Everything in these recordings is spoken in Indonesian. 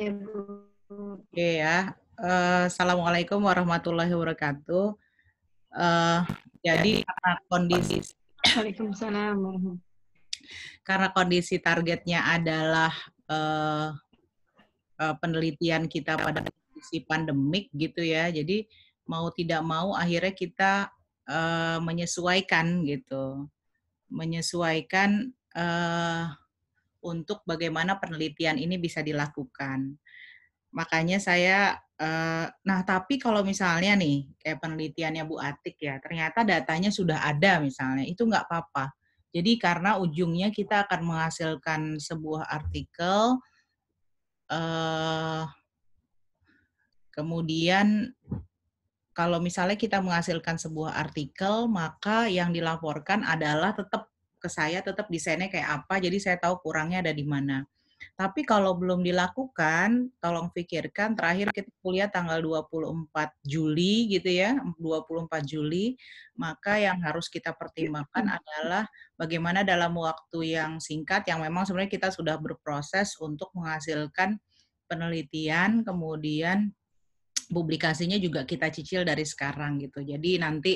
Ya, Oke ya. Uh, Assalamualaikum warahmatullahi wabarakatuh. Uh, jadi ya. karena kondisi Waalaikumsalam karena kondisi targetnya adalah uh, uh, penelitian kita pada kondisi pandemik gitu ya. Jadi mau tidak mau akhirnya kita uh, menyesuaikan gitu, menyesuaikan uh, untuk bagaimana penelitian ini bisa dilakukan. Makanya saya, eh, nah tapi kalau misalnya nih, kayak penelitiannya Bu Atik ya, ternyata datanya sudah ada misalnya, itu nggak apa-apa. Jadi karena ujungnya kita akan menghasilkan sebuah artikel, eh, kemudian kalau misalnya kita menghasilkan sebuah artikel, maka yang dilaporkan adalah tetap ke saya tetap desainnya kayak apa, jadi saya tahu kurangnya ada di mana. Tapi kalau belum dilakukan, tolong pikirkan terakhir kita kuliah tanggal 24 Juli gitu ya, 24 Juli, maka yang harus kita pertimbangkan iya. adalah bagaimana dalam waktu yang singkat yang memang sebenarnya kita sudah berproses untuk menghasilkan penelitian, kemudian publikasinya juga kita cicil dari sekarang gitu. Jadi nanti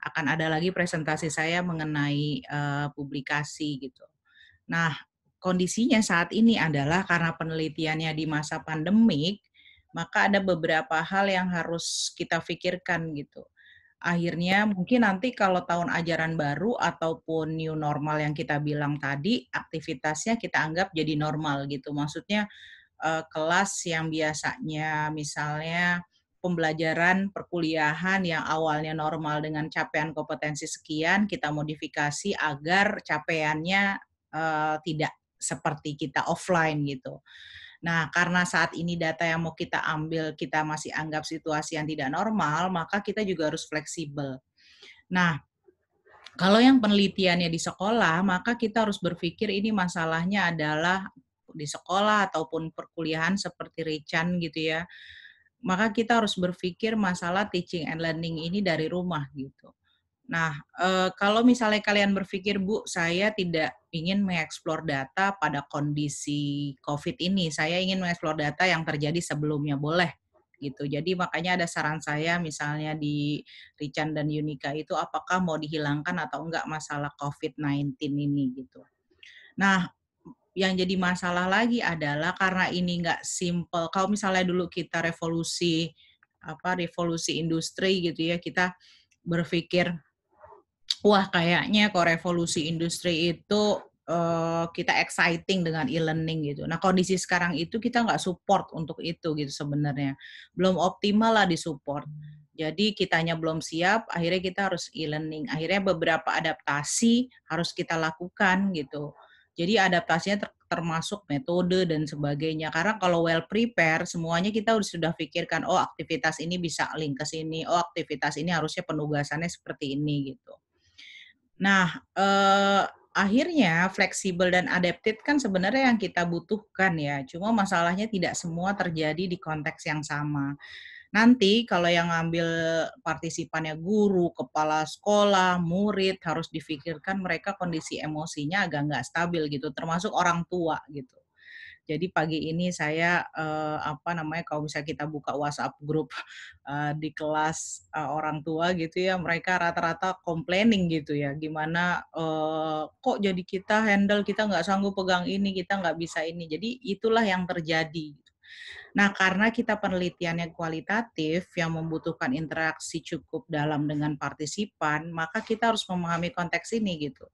akan ada lagi presentasi saya mengenai uh, publikasi gitu. Nah, kondisinya saat ini adalah karena penelitiannya di masa pandemik, maka ada beberapa hal yang harus kita pikirkan gitu. Akhirnya mungkin nanti kalau tahun ajaran baru ataupun new normal yang kita bilang tadi, aktivitasnya kita anggap jadi normal gitu. Maksudnya eh, kelas yang biasanya misalnya pembelajaran perkuliahan yang awalnya normal dengan capaian kompetensi sekian kita modifikasi agar capaiannya uh, tidak seperti kita offline gitu. Nah, karena saat ini data yang mau kita ambil kita masih anggap situasi yang tidak normal, maka kita juga harus fleksibel. Nah, kalau yang penelitiannya di sekolah, maka kita harus berpikir ini masalahnya adalah di sekolah ataupun perkuliahan seperti Richan gitu ya maka kita harus berpikir masalah teaching and learning ini dari rumah gitu. Nah, e, kalau misalnya kalian berpikir, Bu, saya tidak ingin mengeksplor data pada kondisi COVID ini, saya ingin mengeksplor data yang terjadi sebelumnya, boleh gitu. Jadi makanya ada saran saya misalnya di Richan dan Unika itu apakah mau dihilangkan atau enggak masalah COVID-19 ini gitu. Nah, yang jadi masalah lagi adalah karena ini nggak simple. Kalau misalnya dulu kita revolusi apa revolusi industri gitu ya, kita berpikir wah kayaknya kok revolusi industri itu uh, kita exciting dengan e-learning gitu. Nah kondisi sekarang itu kita nggak support untuk itu gitu sebenarnya. Belum optimal lah di support. Jadi kitanya belum siap, akhirnya kita harus e-learning. Akhirnya beberapa adaptasi harus kita lakukan gitu jadi adaptasinya ter termasuk metode dan sebagainya. Karena kalau well prepare, semuanya kita sudah pikirkan, oh aktivitas ini bisa link ke sini, oh aktivitas ini harusnya penugasannya seperti ini gitu. Nah, eh, akhirnya fleksibel dan adapted kan sebenarnya yang kita butuhkan ya. Cuma masalahnya tidak semua terjadi di konteks yang sama. Nanti kalau yang ngambil partisipannya guru, kepala sekolah, murid harus difikirkan mereka kondisi emosinya agak nggak stabil gitu, termasuk orang tua gitu. Jadi pagi ini saya eh, apa namanya kalau bisa kita buka WhatsApp grup eh, di kelas eh, orang tua gitu ya, mereka rata-rata complaining gitu ya, gimana eh, kok jadi kita handle kita nggak sanggup pegang ini, kita nggak bisa ini. Jadi itulah yang terjadi. Nah, karena kita penelitiannya kualitatif yang membutuhkan interaksi cukup dalam dengan partisipan, maka kita harus memahami konteks ini gitu.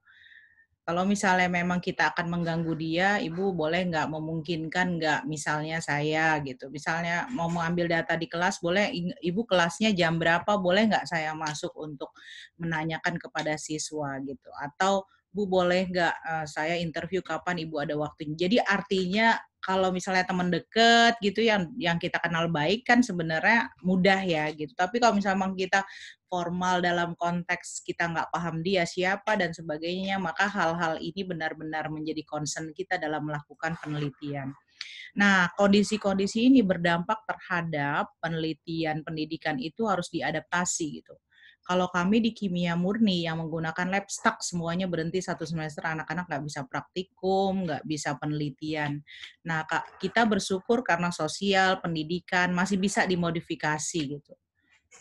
Kalau misalnya memang kita akan mengganggu dia, ibu boleh nggak memungkinkan nggak misalnya saya gitu. Misalnya mau mengambil data di kelas, boleh ibu kelasnya jam berapa, boleh nggak saya masuk untuk menanyakan kepada siswa gitu. Atau Bu boleh nggak uh, saya interview kapan Ibu ada waktunya. Jadi artinya kalau misalnya teman deket gitu yang yang kita kenal baik kan sebenarnya mudah ya gitu. Tapi kalau misalnya kita formal dalam konteks kita nggak paham dia siapa dan sebagainya, maka hal-hal ini benar-benar menjadi concern kita dalam melakukan penelitian. Nah, kondisi-kondisi ini berdampak terhadap penelitian pendidikan itu harus diadaptasi gitu. Kalau kami di kimia murni yang menggunakan lab stuck semuanya berhenti satu semester anak-anak nggak bisa praktikum, nggak bisa penelitian. Nah kak kita bersyukur karena sosial, pendidikan masih bisa dimodifikasi gitu.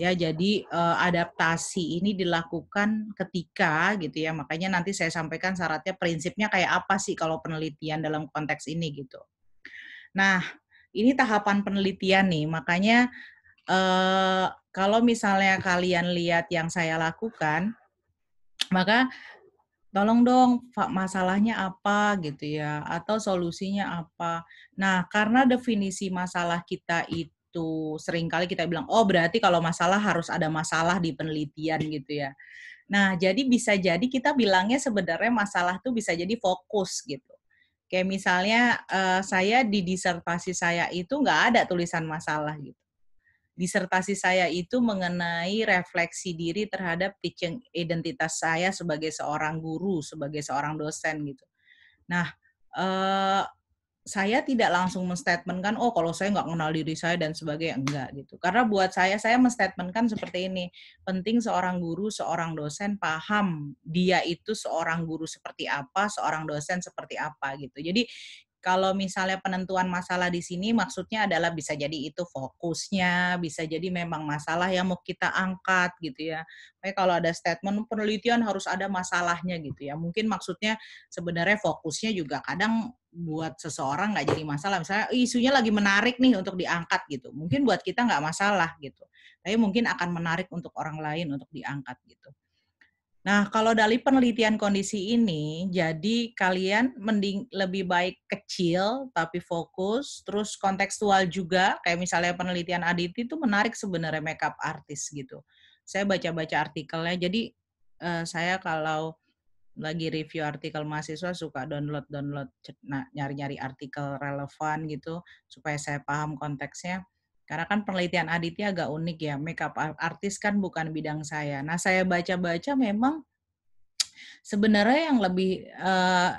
Ya, jadi eh, adaptasi ini dilakukan ketika gitu ya. Makanya nanti saya sampaikan syaratnya prinsipnya kayak apa sih kalau penelitian dalam konteks ini gitu. Nah, ini tahapan penelitian nih, makanya eh, kalau misalnya kalian lihat yang saya lakukan, maka tolong dong masalahnya apa gitu ya atau solusinya apa. Nah, karena definisi masalah kita itu seringkali kita bilang oh berarti kalau masalah harus ada masalah di penelitian gitu ya. Nah, jadi bisa jadi kita bilangnya sebenarnya masalah tuh bisa jadi fokus gitu. Kayak misalnya eh, saya di disertasi saya itu nggak ada tulisan masalah gitu disertasi saya itu mengenai refleksi diri terhadap teaching identitas saya sebagai seorang guru, sebagai seorang dosen gitu. Nah, eh, saya tidak langsung menstatementkan, oh kalau saya nggak kenal diri saya dan sebagainya, enggak gitu. Karena buat saya, saya menstatementkan seperti ini, penting seorang guru, seorang dosen paham dia itu seorang guru seperti apa, seorang dosen seperti apa gitu. Jadi kalau misalnya penentuan masalah di sini maksudnya adalah bisa jadi itu fokusnya, bisa jadi memang masalah yang mau kita angkat gitu ya. Tapi kalau ada statement penelitian harus ada masalahnya gitu ya. Mungkin maksudnya sebenarnya fokusnya juga kadang buat seseorang nggak jadi masalah. Misalnya isunya lagi menarik nih untuk diangkat gitu. Mungkin buat kita nggak masalah gitu. Tapi mungkin akan menarik untuk orang lain untuk diangkat gitu. Nah, kalau dari penelitian kondisi ini, jadi kalian mending lebih baik kecil tapi fokus, terus kontekstual juga. Kayak misalnya penelitian Aditi itu menarik sebenarnya makeup artis gitu. Saya baca-baca artikelnya. Jadi uh, saya kalau lagi review artikel mahasiswa suka download-download nah, nyari-nyari artikel relevan gitu supaya saya paham konteksnya. Karena kan penelitian Aditya agak unik ya, makeup artis kan bukan bidang saya. Nah, saya baca-baca memang sebenarnya yang lebih eh,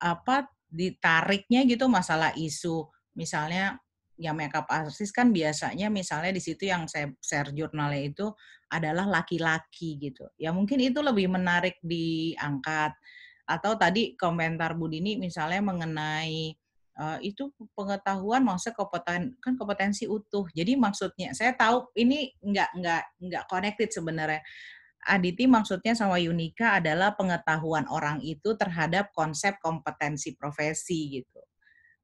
apa ditariknya gitu masalah isu misalnya ya makeup artis kan biasanya misalnya di situ yang saya share jurnalnya itu adalah laki-laki gitu. Ya mungkin itu lebih menarik diangkat. Atau tadi komentar Bu Dini misalnya mengenai Eh, itu pengetahuan maksudnya kompeten kan kompetensi utuh. Jadi maksudnya saya tahu ini nggak nggak nggak connected sebenarnya. Aditi maksudnya sama Yunika adalah pengetahuan orang itu terhadap konsep kompetensi profesi gitu.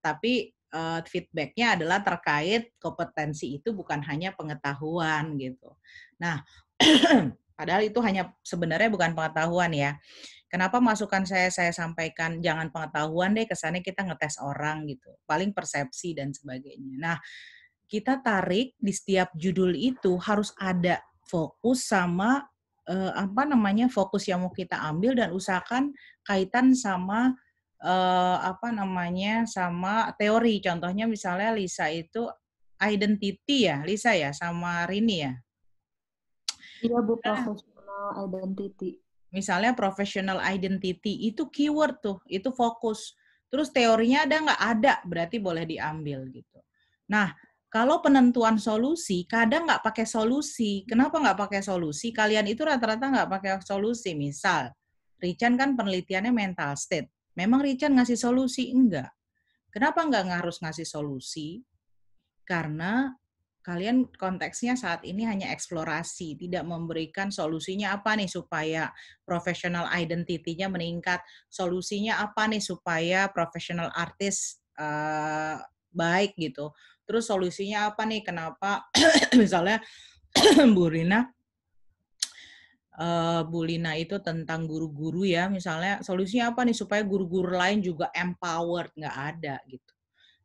Tapi eh, feedbacknya adalah terkait kompetensi itu bukan hanya pengetahuan gitu. Nah, padahal itu hanya sebenarnya bukan pengetahuan ya. Kenapa masukan saya saya sampaikan jangan pengetahuan deh kesannya kita ngetes orang gitu. Paling persepsi dan sebagainya. Nah, kita tarik di setiap judul itu harus ada fokus sama eh, apa namanya fokus yang mau kita ambil dan usahakan kaitan sama eh, apa namanya sama teori. Contohnya misalnya Lisa itu identity ya, Lisa ya sama Rini ya. Iya Bu, nah profesional identity misalnya professional identity itu keyword tuh itu fokus terus teorinya ada nggak ada berarti boleh diambil gitu nah kalau penentuan solusi kadang nggak pakai solusi kenapa nggak pakai solusi kalian itu rata-rata nggak pakai solusi misal Richan kan penelitiannya mental state memang Richan ngasih solusi enggak kenapa nggak harus ngasih solusi karena kalian konteksnya saat ini hanya eksplorasi, tidak memberikan solusinya apa nih supaya professional identity-nya meningkat, solusinya apa nih supaya professional artist uh, eh, baik gitu. Terus solusinya apa nih kenapa misalnya Bu Rina uh, Bu itu tentang guru-guru ya misalnya solusinya apa nih supaya guru-guru lain juga empowered nggak ada gitu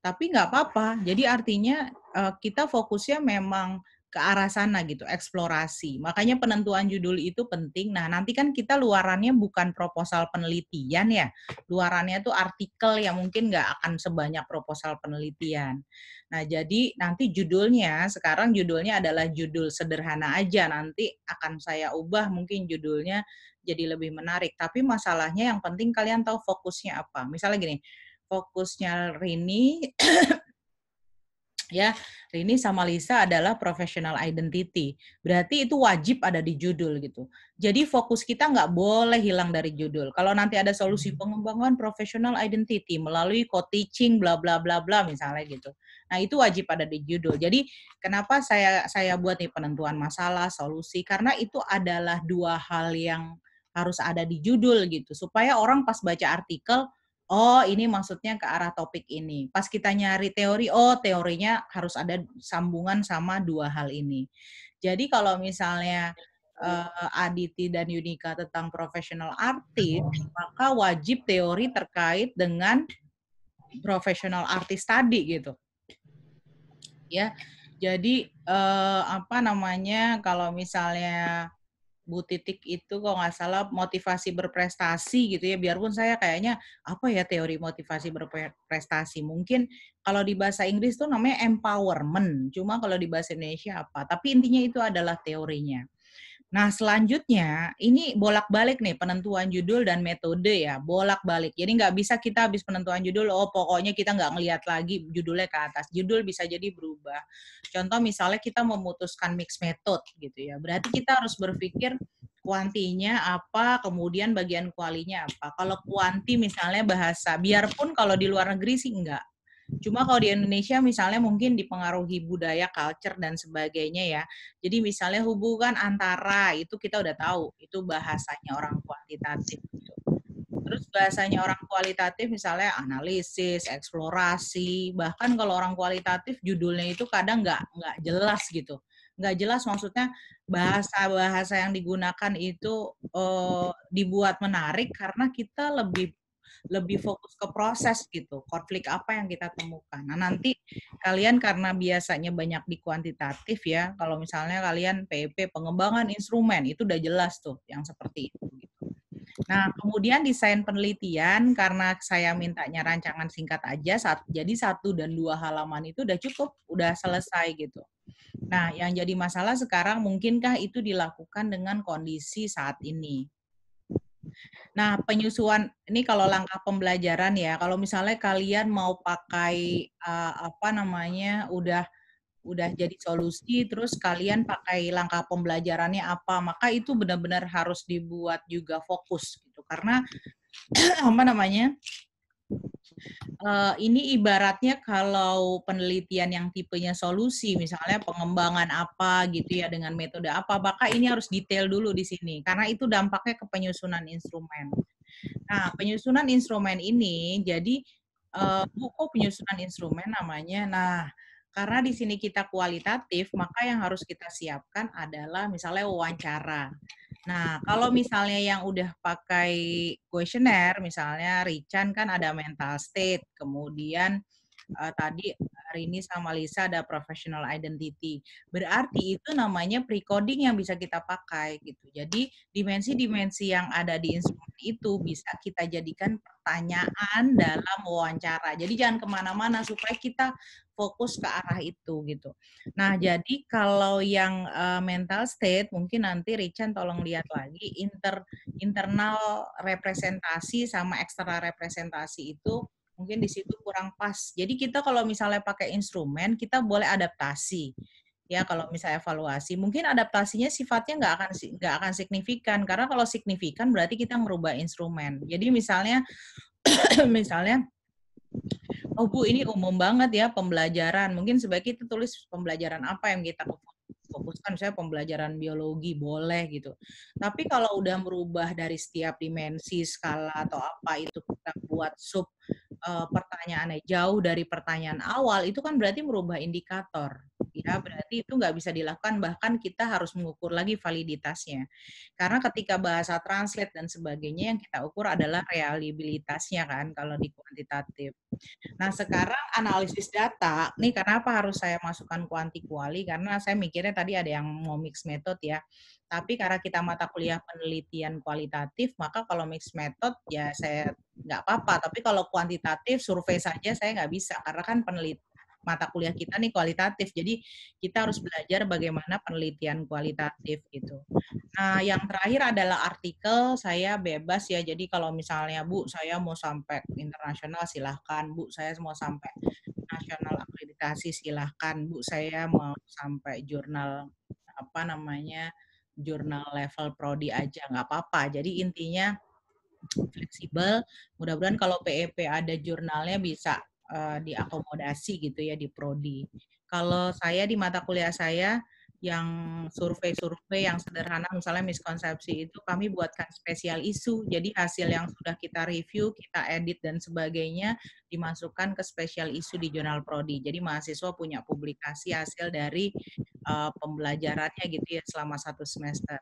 tapi nggak apa-apa. Jadi artinya uh, kita fokusnya memang ke arah sana gitu, eksplorasi. Makanya penentuan judul itu penting. Nah, nanti kan kita luarannya bukan proposal penelitian ya. Luarannya tuh artikel yang mungkin nggak akan sebanyak proposal penelitian. Nah, jadi nanti judulnya, sekarang judulnya adalah judul sederhana aja. Nanti akan saya ubah mungkin judulnya jadi lebih menarik. Tapi masalahnya yang penting kalian tahu fokusnya apa. Misalnya gini, fokusnya Rini ya Rini sama Lisa adalah professional identity berarti itu wajib ada di judul gitu jadi fokus kita nggak boleh hilang dari judul kalau nanti ada solusi hmm. pengembangan professional identity melalui co-teaching bla bla bla bla misalnya gitu nah itu wajib ada di judul jadi kenapa saya saya buat nih penentuan masalah solusi karena itu adalah dua hal yang harus ada di judul gitu supaya orang pas baca artikel oh ini maksudnya ke arah topik ini. Pas kita nyari teori, oh teorinya harus ada sambungan sama dua hal ini. Jadi kalau misalnya uh, Aditi dan Yunika tentang profesional artis, hmm. maka wajib teori terkait dengan profesional artis tadi gitu. Ya. Jadi uh, apa namanya kalau misalnya Bu Titik itu kalau nggak salah motivasi berprestasi gitu ya. Biarpun saya kayaknya apa ya teori motivasi berprestasi. Mungkin kalau di bahasa Inggris tuh namanya empowerment. Cuma kalau di bahasa Indonesia apa. Tapi intinya itu adalah teorinya. Nah, selanjutnya ini bolak-balik nih penentuan judul dan metode ya, bolak-balik. Jadi nggak bisa kita habis penentuan judul, oh pokoknya kita nggak ngelihat lagi judulnya ke atas. Judul bisa jadi berubah. Contoh misalnya kita memutuskan mix method gitu ya, berarti kita harus berpikir kuantinya apa, kemudian bagian kualinya apa. Kalau kuanti misalnya bahasa, biarpun kalau di luar negeri sih nggak. Cuma kalau di Indonesia misalnya mungkin dipengaruhi budaya, culture dan sebagainya ya. Jadi misalnya hubungan antara itu kita udah tahu itu bahasanya orang kuantitatif gitu. Terus bahasanya orang kualitatif misalnya analisis, eksplorasi, bahkan kalau orang kualitatif judulnya itu kadang nggak nggak jelas gitu nggak jelas maksudnya bahasa-bahasa yang digunakan itu uh, dibuat menarik karena kita lebih lebih fokus ke proses gitu konflik apa yang kita temukan nah nanti kalian karena biasanya banyak di kuantitatif ya kalau misalnya kalian PEP e pengembangan instrumen itu udah jelas tuh yang seperti itu gitu. Nah, kemudian desain penelitian karena saya mintanya rancangan singkat aja, saat, jadi satu dan dua halaman itu udah cukup, udah selesai gitu. Nah, yang jadi masalah sekarang mungkinkah itu dilakukan dengan kondisi saat ini? Nah, penyusuan ini kalau langkah pembelajaran ya. Kalau misalnya kalian mau pakai uh, apa namanya udah udah jadi solusi terus kalian pakai langkah pembelajarannya apa, maka itu benar-benar harus dibuat juga fokus gitu. Karena apa namanya? Eh, ini ibaratnya kalau penelitian yang tipenya solusi, misalnya pengembangan apa gitu ya dengan metode apa, apakah ini harus detail dulu di sini karena itu dampaknya ke penyusunan instrumen. Nah, penyusunan instrumen ini jadi uh, buku penyusunan instrumen namanya. Nah, karena di sini kita kualitatif, maka yang harus kita siapkan adalah misalnya wawancara. Nah, kalau misalnya yang udah pakai kuesioner, misalnya Richan kan ada mental state, kemudian uh, tadi hari ini sama Lisa ada professional identity. Berarti itu namanya pre yang bisa kita pakai gitu. Jadi dimensi-dimensi yang ada di instrumen itu bisa kita jadikan pertanyaan dalam wawancara. Jadi jangan kemana-mana supaya kita fokus ke arah itu gitu. Nah jadi kalau yang uh, mental state mungkin nanti Richan tolong lihat lagi inter internal representasi sama eksternal representasi itu mungkin di situ kurang pas. Jadi kita kalau misalnya pakai instrumen, kita boleh adaptasi. Ya, kalau misalnya evaluasi, mungkin adaptasinya sifatnya nggak akan nggak akan signifikan karena kalau signifikan berarti kita merubah instrumen. Jadi misalnya misalnya oh Bu, ini umum banget ya pembelajaran. Mungkin sebaiknya kita tulis pembelajaran apa yang kita fokuskan Saya pembelajaran biologi boleh gitu. Tapi kalau udah merubah dari setiap dimensi, skala atau apa itu kita buat sub Eh, pertanyaan pertanyaannya jauh dari pertanyaan awal itu kan berarti merubah indikator ya berarti itu nggak bisa dilakukan bahkan kita harus mengukur lagi validitasnya karena ketika bahasa translate dan sebagainya yang kita ukur adalah reliabilitasnya kan kalau di kuantitatif nah sekarang analisis data nih kenapa harus saya masukkan kuanti kuali karena saya mikirnya tadi ada yang mau mix method ya tapi karena kita mata kuliah penelitian kualitatif maka kalau mix method ya saya nggak apa-apa tapi kalau kuantitatif survei saja saya nggak bisa karena kan penelitian mata kuliah hmm. kita nih kualitatif. Jadi kita harus hmm. belajar bagaimana penelitian kualitatif gitu. Nah, yang terakhir adalah artikel saya bebas ya. Jadi kalau misalnya Bu, saya mau sampai internasional silahkan. Bu, saya mau sampai nasional akreditasi silahkan. Bu, saya mau sampai jurnal apa namanya jurnal level prodi aja nggak apa-apa. Jadi intinya fleksibel. Mudah-mudahan kalau PEP e ada jurnalnya bisa uh, diakomodasi gitu ya di prodi. Kalau saya di mata kuliah saya yang survei-survei yang sederhana misalnya miskonsepsi itu kami buatkan spesial isu. Jadi hasil yang sudah kita review, kita edit dan sebagainya dimasukkan ke spesial isu di jurnal prodi. Jadi mahasiswa punya publikasi hasil dari uh, pembelajarannya gitu ya selama satu semester.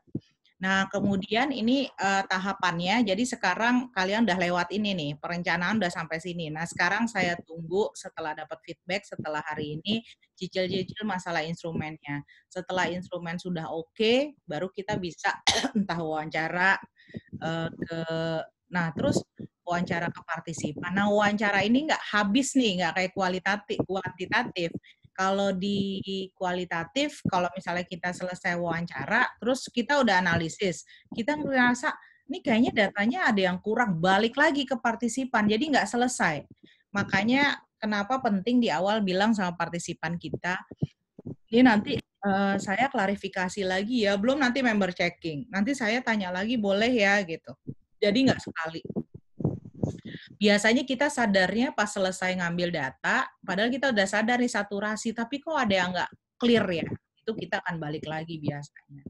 Nah, kemudian ini uh, tahapannya. Jadi sekarang kalian udah lewat ini nih, perencanaan udah sampai sini. Nah, sekarang saya tunggu setelah dapat feedback setelah hari ini cicil-cicil masalah instrumennya. Setelah instrumen sudah oke, okay, baru kita bisa entah wawancara uh, ke Nah, terus wawancara ke partisipan. Nah, wawancara ini nggak habis nih, nggak kayak kualitatif, kuantitatif. Kalau di kualitatif, kalau misalnya kita selesai wawancara, terus kita udah analisis, kita merasa ini kayaknya datanya ada yang kurang, balik lagi ke partisipan, jadi nggak selesai. Makanya kenapa penting di awal bilang sama partisipan kita, ini nanti uh, saya klarifikasi lagi ya, belum nanti member checking, nanti saya tanya lagi boleh ya gitu. Jadi nggak sekali biasanya kita sadarnya pas selesai ngambil data, padahal kita udah sadar nih saturasi, tapi kok ada yang nggak clear ya? Itu kita akan balik lagi biasanya.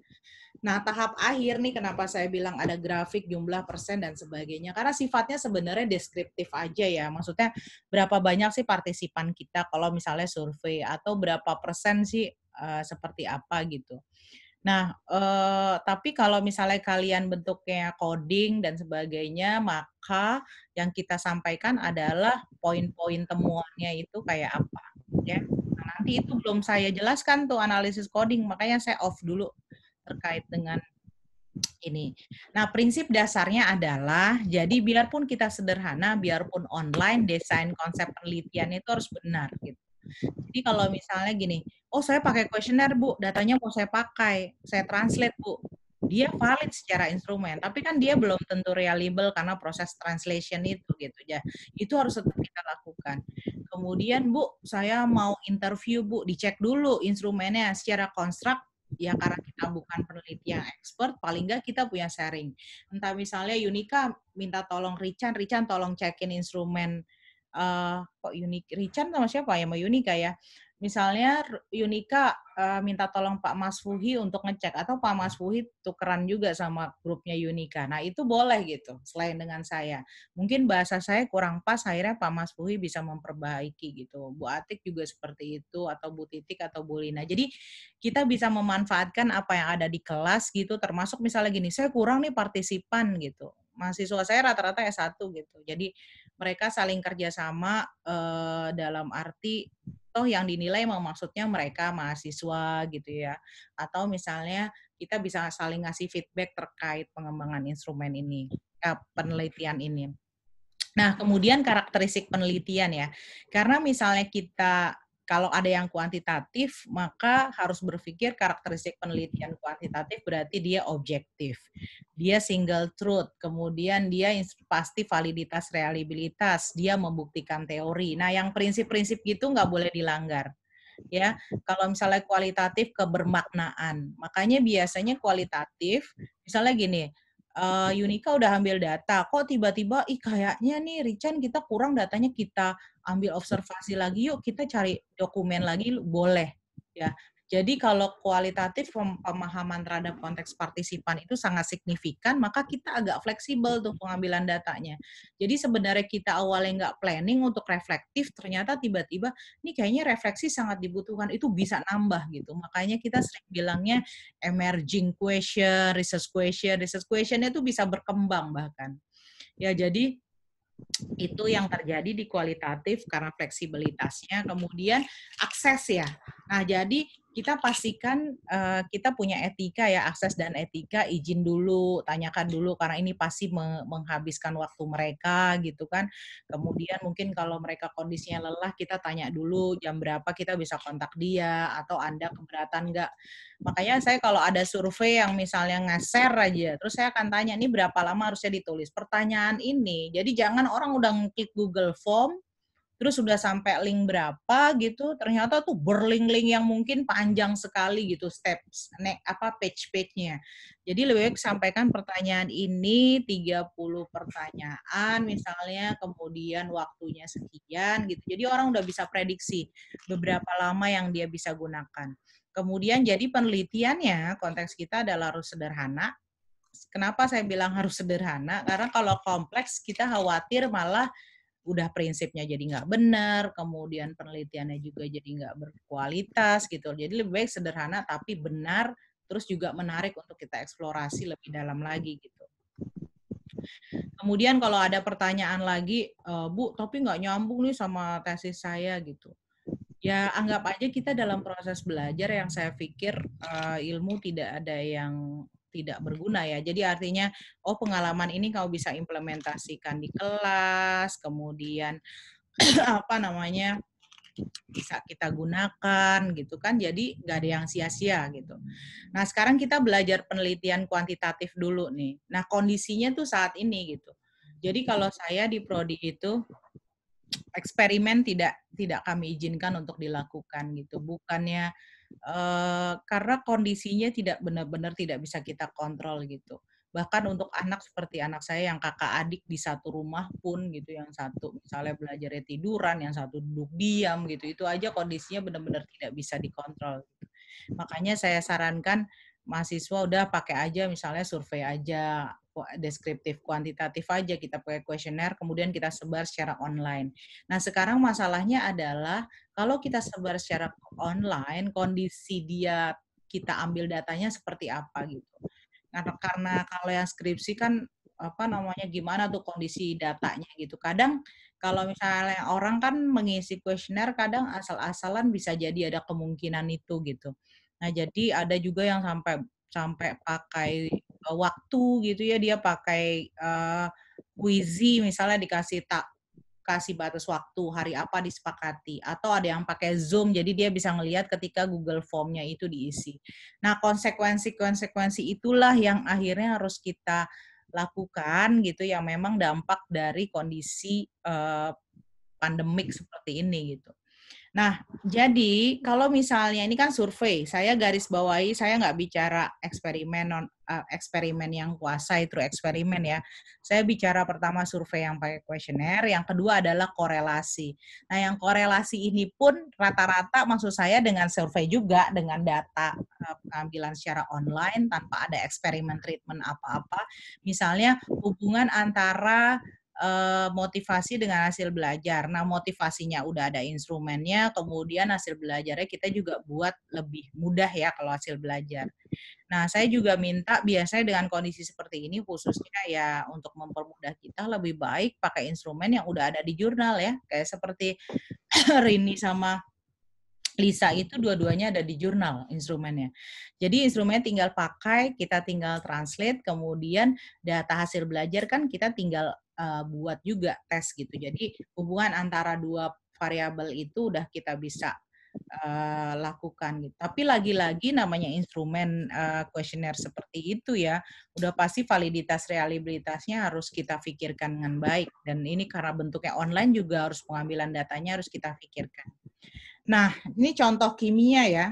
Nah, tahap akhir nih kenapa saya bilang ada grafik jumlah persen dan sebagainya. Karena sifatnya sebenarnya deskriptif aja ya. Maksudnya berapa banyak sih partisipan kita kalau misalnya survei atau berapa persen sih uh, seperti apa gitu. Nah, eh, tapi kalau misalnya kalian bentuknya coding dan sebagainya, maka yang kita sampaikan adalah poin-poin temuannya itu kayak apa, ya. Nah, nanti itu belum saya jelaskan tuh analisis coding, makanya saya off dulu terkait dengan ini. Nah, prinsip dasarnya adalah jadi biarpun kita sederhana, biarpun online, desain konsep penelitian itu harus benar gitu. Jadi kalau misalnya gini, oh saya pakai kuesioner Bu, datanya mau saya pakai, saya translate Bu. Dia valid secara instrumen, tapi kan dia belum tentu reliable karena proses translation itu gitu ya. Itu harus tetap kita lakukan. Kemudian Bu, saya mau interview Bu, dicek dulu instrumennya secara konstruk ya karena kita bukan peneliti yang expert, paling nggak kita punya sharing. Entah misalnya Unika minta tolong Richan, Richan tolong cekin instrumen uh, kok Unik Richard sama siapa ya mau Unika ya misalnya Unika uh, eh, minta tolong Pak Mas Fuhi untuk ngecek atau Pak Mas Fuhi tukeran juga sama grupnya Unika. Nah, itu boleh gitu selain dengan saya. Mungkin bahasa saya kurang pas akhirnya Pak Mas Fuhi bisa memperbaiki gitu. Bu Atik juga seperti itu atau Bu Titik atau Bu Lina. Jadi kita bisa memanfaatkan apa yang ada di kelas gitu termasuk misalnya gini, saya kurang nih partisipan gitu. Mahasiswa saya rata-rata S1 gitu. Jadi mereka saling kerjasama uh, eh, dalam arti toh yang dinilai mau maksudnya mereka mahasiswa gitu ya atau misalnya kita bisa saling ngasih feedback terkait pengembangan instrumen ini uh, penelitian ini nah kemudian karakteristik penelitian ya karena misalnya kita kalau ada yang kuantitatif, maka harus berpikir karakteristik penelitian kuantitatif berarti dia objektif. Dia single truth, kemudian dia pasti validitas realibilitas, dia membuktikan teori. Nah, yang prinsip-prinsip gitu nggak boleh dilanggar ya kalau misalnya kualitatif kebermaknaan makanya biasanya kualitatif misalnya gini uh, eh, Unika udah ambil data, kok tiba-tiba ih kayaknya nih Richan kita kurang datanya kita ambil observasi lagi yuk kita cari dokumen lagi boleh ya. Jadi kalau kualitatif pemahaman terhadap konteks partisipan itu sangat signifikan, maka kita agak fleksibel tuh pengambilan datanya. Jadi sebenarnya kita awalnya nggak planning untuk reflektif, ternyata tiba-tiba ini kayaknya refleksi sangat dibutuhkan, itu bisa nambah gitu. Makanya kita sering bilangnya emerging question, research question, research questionnya itu bisa berkembang bahkan. Ya jadi itu yang terjadi di kualitatif karena fleksibilitasnya kemudian akses ya nah jadi kita pastikan uh, kita punya etika ya akses dan etika izin dulu tanyakan dulu karena ini pasti me menghabiskan waktu mereka gitu kan kemudian mungkin kalau mereka kondisinya lelah kita tanya dulu jam berapa kita bisa kontak dia atau anda keberatan nggak makanya saya kalau ada survei yang misalnya ngeser aja terus saya akan tanya ini berapa lama harusnya ditulis pertanyaan ini jadi jangan orang udah ngeklik Google Form terus sudah sampai link berapa gitu ternyata tuh berlink-link yang mungkin panjang sekali gitu steps nek apa page-page-nya jadi lebih baik sampaikan pertanyaan ini 30 pertanyaan misalnya kemudian waktunya sekian gitu jadi orang udah bisa prediksi beberapa lama yang dia bisa gunakan kemudian jadi penelitiannya konteks kita adalah harus sederhana Kenapa saya bilang harus sederhana? Karena kalau kompleks kita khawatir malah udah prinsipnya jadi nggak benar, kemudian penelitiannya juga jadi nggak berkualitas gitu. Jadi lebih baik sederhana tapi benar, terus juga menarik untuk kita eksplorasi lebih dalam lagi gitu. Kemudian kalau ada pertanyaan lagi, e, Bu, tapi nggak nyambung nih sama tesis saya gitu. Ya anggap aja kita dalam proses belajar yang saya pikir uh, ilmu tidak ada yang tidak hmm. berguna ya. Jadi artinya oh pengalaman ini kau bisa implementasikan di kelas, kemudian apa namanya bisa kita gunakan gitu kan jadi nggak ada yang sia-sia gitu nah sekarang kita belajar penelitian kuantitatif dulu nih nah kondisinya tuh saat ini gitu jadi kalau saya di prodi itu eksperimen tidak tidak kami izinkan untuk dilakukan gitu bukannya Eh, karena kondisinya tidak benar-benar tidak bisa kita kontrol gitu. Bahkan untuk anak seperti anak saya yang kakak adik di satu rumah pun gitu, yang satu misalnya belajarnya tiduran, yang satu duduk diam gitu, itu aja kondisinya benar-benar tidak bisa dikontrol. Gitu. Makanya saya sarankan mahasiswa udah pakai aja misalnya survei aja deskriptif kuantitatif aja kita pakai kuesioner kemudian kita sebar secara online. Nah, sekarang masalahnya adalah kalau kita sebar secara online kondisi dia kita ambil datanya seperti apa gitu. Nah, karena kalau yang skripsi kan apa namanya gimana tuh kondisi datanya gitu. Kadang kalau misalnya orang kan mengisi kuesioner kadang asal-asalan bisa jadi ada kemungkinan itu gitu. Nah, jadi ada juga yang sampai sampai pakai Eh, waktu gitu ya dia pakai uh, eh, Wizi misalnya dikasih tak kasih batas waktu hari apa disepakati atau ada yang pakai Zoom jadi dia bisa melihat ketika Google Formnya itu diisi. Nah konsekuensi-konsekuensi itulah yang akhirnya harus kita lakukan gitu yang memang dampak dari kondisi uh, pandemik seperti ini gitu. Nah, jadi kalau misalnya ini kan survei, saya garis bawahi, saya nggak bicara eksperimen non uh, eksperimen yang kuasai true eksperimen ya. Saya bicara pertama survei yang pakai kuesioner, yang kedua adalah korelasi. Nah, yang korelasi ini pun rata-rata maksud saya dengan survei juga dengan data eh, pengambilan secara online tanpa ada eksperimen treatment apa-apa. Misalnya hubungan antara Eh, motivasi dengan hasil belajar. Nah, motivasinya udah ada instrumennya, kemudian hasil belajarnya kita juga buat lebih mudah ya kalau hasil belajar. Nah, saya juga minta biasanya dengan kondisi seperti ini khususnya ya untuk mempermudah kita lebih baik pakai instrumen yang udah ada di jurnal ya, kayak seperti Rini sama Lisa itu dua-duanya ada di jurnal instrumennya. Jadi instrumennya tinggal pakai, kita tinggal translate, kemudian data hasil belajar kan kita tinggal uh, buat juga tes gitu. Jadi hubungan antara dua variabel itu udah kita bisa uh, lakukan gitu. Tapi lagi-lagi namanya instrumen eh, kuesioner uh, seperti itu ya, udah pasti validitas reliabilitasnya harus kita pikirkan dengan baik dan ini karena bentuknya online juga harus pengambilan datanya harus kita pikirkan. Nah, ini contoh kimia ya.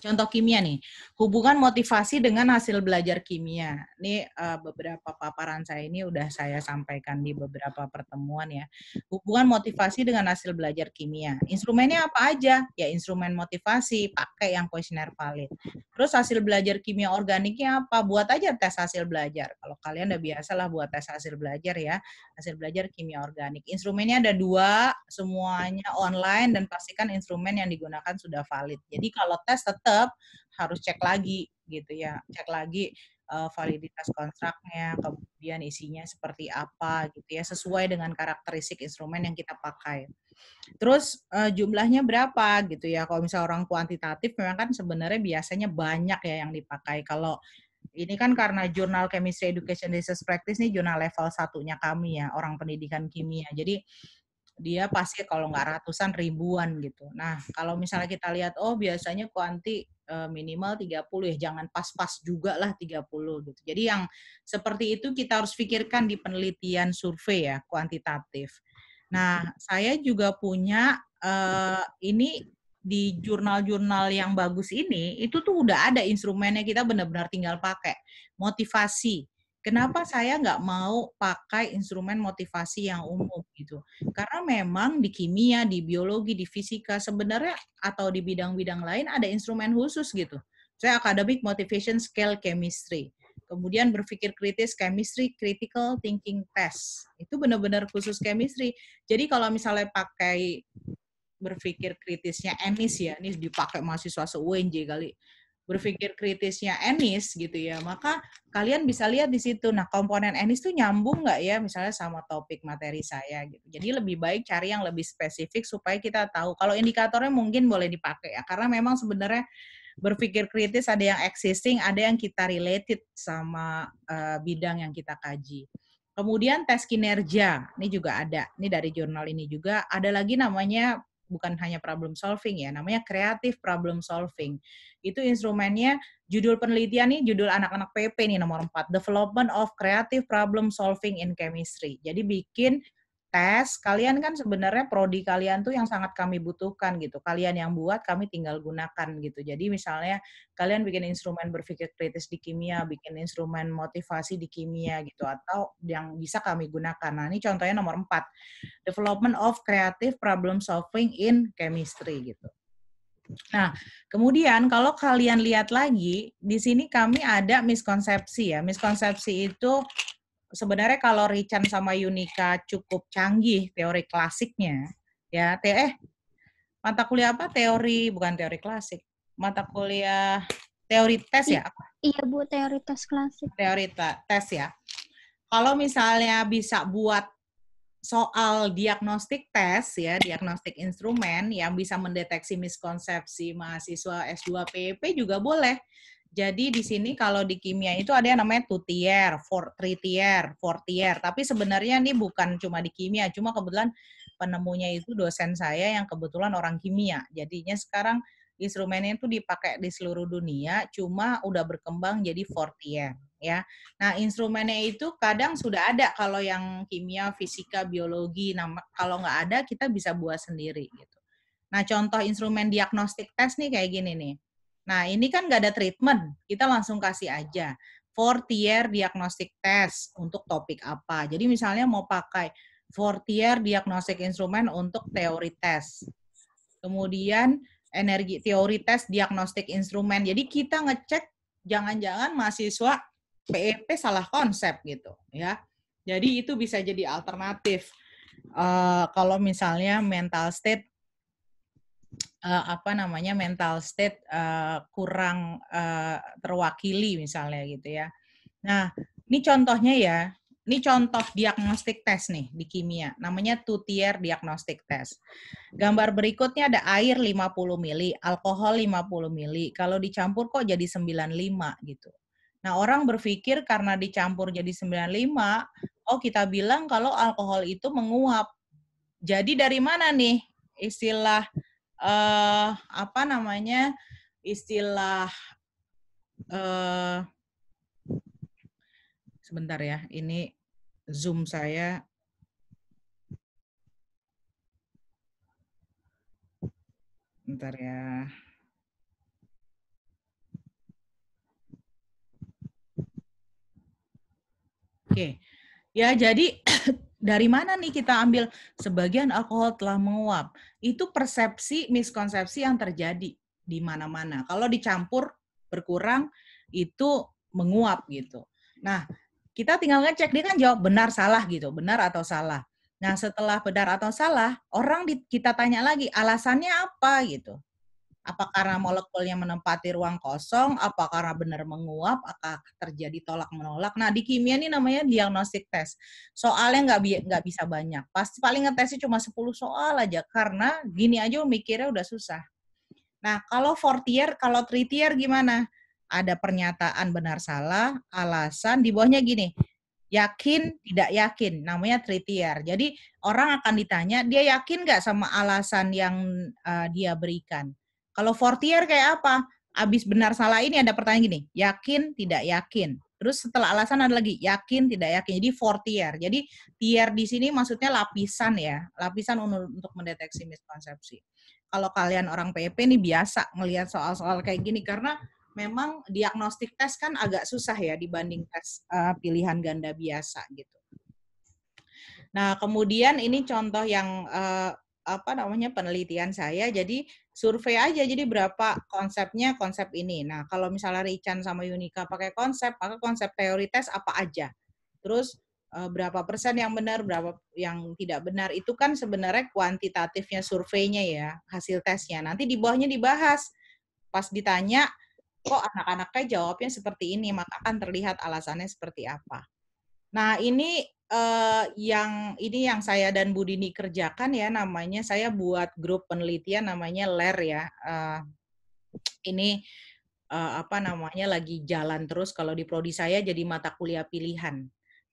Contoh kimia nih, hubungan motivasi dengan hasil belajar kimia. Ini eh, beberapa paparan saya ini udah saya sampaikan di beberapa pertemuan ya. Hubungan motivasi dengan hasil belajar kimia. Instrumennya apa aja? Ya instrumen motivasi, pakai yang kuesioner valid. Terus hasil belajar kimia organiknya apa? Buat aja tes hasil belajar. Kalau kalian udah biasa lah buat tes hasil belajar ya, hasil belajar kimia organik. Instrumennya ada dua, semuanya online dan pastikan instrumen yang digunakan sudah valid. Jadi kalau tes tetap harus cek lagi gitu ya, cek lagi uh, validitas kontraknya, kemudian isinya seperti apa gitu ya, sesuai dengan karakteristik instrumen yang kita pakai. Terus uh, jumlahnya berapa gitu ya? Kalau misalnya orang kuantitatif memang kan sebenarnya biasanya banyak ya yang dipakai. Kalau ini kan karena jurnal Chemistry Education Research Practice nih jurnal level satunya kami ya, orang pendidikan kimia. Jadi dia pasti kalau nggak ratusan ribuan gitu. Nah, kalau misalnya kita lihat oh biasanya kuanti eh, minimal 30 ya, jangan pas-pas juga lah 30 gitu. Jadi yang seperti itu kita harus pikirkan di penelitian survei ya, kuantitatif. Nah, saya juga punya uh, ini di jurnal-jurnal yang bagus ini itu tuh udah ada instrumennya kita benar-benar tinggal pakai. Motivasi Kenapa saya nggak mau pakai instrumen motivasi yang umum gitu? Karena memang di kimia, di biologi, di fisika sebenarnya atau di bidang-bidang lain ada instrumen khusus gitu. Saya academic motivation scale chemistry. Kemudian berpikir kritis chemistry critical thinking test. Itu benar-benar khusus chemistry. Jadi kalau misalnya pakai berpikir kritisnya Enis ya, ini dipakai mahasiswa se-UNJ kali berpikir kritisnya Enis gitu ya, maka kalian bisa lihat di situ. Nah, komponen Enis tuh nyambung nggak ya misalnya sama topik materi saya gitu. Jadi lebih baik cari yang lebih spesifik supaya kita tahu. Kalau indikatornya mungkin boleh dipakai ya, karena memang sebenarnya berpikir kritis ada yang existing, ada yang kita related sama uh, bidang yang kita kaji. Kemudian tes kinerja, ini juga ada. Ini dari jurnal ini juga. Ada lagi namanya bukan hanya problem solving ya, namanya kreatif problem solving. Itu instrumennya judul penelitian nih judul anak-anak PP nih nomor 4, Development of Creative Problem Solving in Chemistry. Jadi bikin tes, kalian kan sebenarnya prodi kalian tuh yang sangat kami butuhkan gitu. Kalian yang buat, kami tinggal gunakan gitu. Jadi misalnya kalian bikin instrumen berpikir kritis di kimia, bikin instrumen motivasi di kimia gitu, atau yang bisa kami gunakan. Nah ini contohnya nomor empat, development of creative problem solving in chemistry gitu. Nah, kemudian kalau kalian lihat lagi, di sini kami ada miskonsepsi ya. Miskonsepsi itu sebenarnya kalau Richan sama Yunika cukup canggih teori klasiknya, ya te eh mata kuliah apa teori bukan teori klasik, mata kuliah teori tes ya? Iya bu, teori tes klasik. Teori tes ya. Kalau misalnya bisa buat soal diagnostik tes ya, diagnostik instrumen yang bisa mendeteksi miskonsepsi mahasiswa S2 PP juga boleh. Jadi di sini kalau di kimia itu ada yang namanya two tier, four, three tier, four tier. Tapi sebenarnya ini bukan cuma di kimia, cuma kebetulan penemunya itu dosen saya yang kebetulan orang kimia. Jadinya sekarang instrumennya itu dipakai di seluruh dunia, cuma udah berkembang jadi four tier ya. Nah, instrumennya itu kadang sudah ada kalau yang kimia, fisika, biologi. Nah, kalau nggak ada kita bisa buat sendiri gitu. Nah, contoh instrumen diagnostik tes nih kayak gini nih Nah, ini kan nggak ada treatment, kita langsung kasih aja. Fortier diagnostic test untuk topik apa. Jadi misalnya mau pakai Fortier diagnostic instrument untuk teori test. Kemudian energi teori test diagnostic instrument. Jadi kita ngecek jangan-jangan mahasiswa PEP e salah konsep gitu ya. Jadi itu bisa jadi alternatif. Uh, kalau misalnya mental state uh, apa namanya mental state uh, kurang uh, terwakili misalnya gitu ya. Nah, ini contohnya ya. Ini contoh diagnostik tes nih di kimia. Namanya two tier diagnostic test. Gambar berikutnya ada air 50 mili, alkohol 50 mili. Kalau dicampur kok jadi 95 gitu. Nah, orang berpikir karena dicampur jadi 95, oh kita bilang kalau alkohol itu menguap. Jadi dari mana nih istilah uh, apa namanya istilah uh, sebentar ya ini zoom saya bentar ya Oke, ya jadi dari mana nih kita ambil sebagian alkohol telah menguap itu persepsi miskonsepsi yang terjadi di mana-mana. Kalau dicampur berkurang itu menguap gitu. Nah, kita tinggal ngecek dia kan jawab benar salah gitu, benar atau salah. Nah, setelah benar atau salah, orang di, kita tanya lagi alasannya apa gitu apa karena molekulnya menempati ruang kosong, apa karena benar menguap, apa terjadi tolak menolak. Nah di kimia ini namanya diagnostik tes. Soalnya nggak bi bisa banyak. Pasti paling ngetesnya cuma 10 soal aja karena gini aja mikirnya udah susah. Nah kalau Fortier, kalau tier gimana? Ada pernyataan benar salah, alasan di bawahnya gini yakin tidak yakin namanya tritier jadi orang akan ditanya dia yakin nggak sama alasan yang uh, dia berikan kalau Fortier kayak apa? Abis benar salah ini ada pertanyaan gini, yakin tidak yakin. Terus setelah alasan ada lagi yakin tidak yakin. Jadi fortier. tier. Jadi tier di sini maksudnya lapisan ya, lapisan untuk mendeteksi miskonsepsi. Kalau kalian orang PP ini biasa melihat soal-soal kayak gini karena memang diagnostik tes kan agak susah ya dibanding tes uh, pilihan ganda biasa gitu. Nah, kemudian ini contoh yang uh, apa namanya penelitian saya jadi survei aja jadi berapa konsepnya konsep ini nah kalau misalnya Rican sama Yunika pakai konsep pakai konsep teori tes apa aja terus eh, berapa persen yang benar, berapa yang tidak benar itu kan sebenarnya kuantitatifnya surveinya ya, hasil tesnya. Nanti di bawahnya dibahas. Pas ditanya, kok anak-anaknya jawabnya seperti ini, maka akan terlihat alasannya seperti apa. Nah, ini uh, yang ini yang saya dan Budini kerjakan ya namanya saya buat grup penelitian namanya LER ya. Uh, ini uh, apa namanya lagi jalan terus kalau di prodi saya jadi mata kuliah pilihan,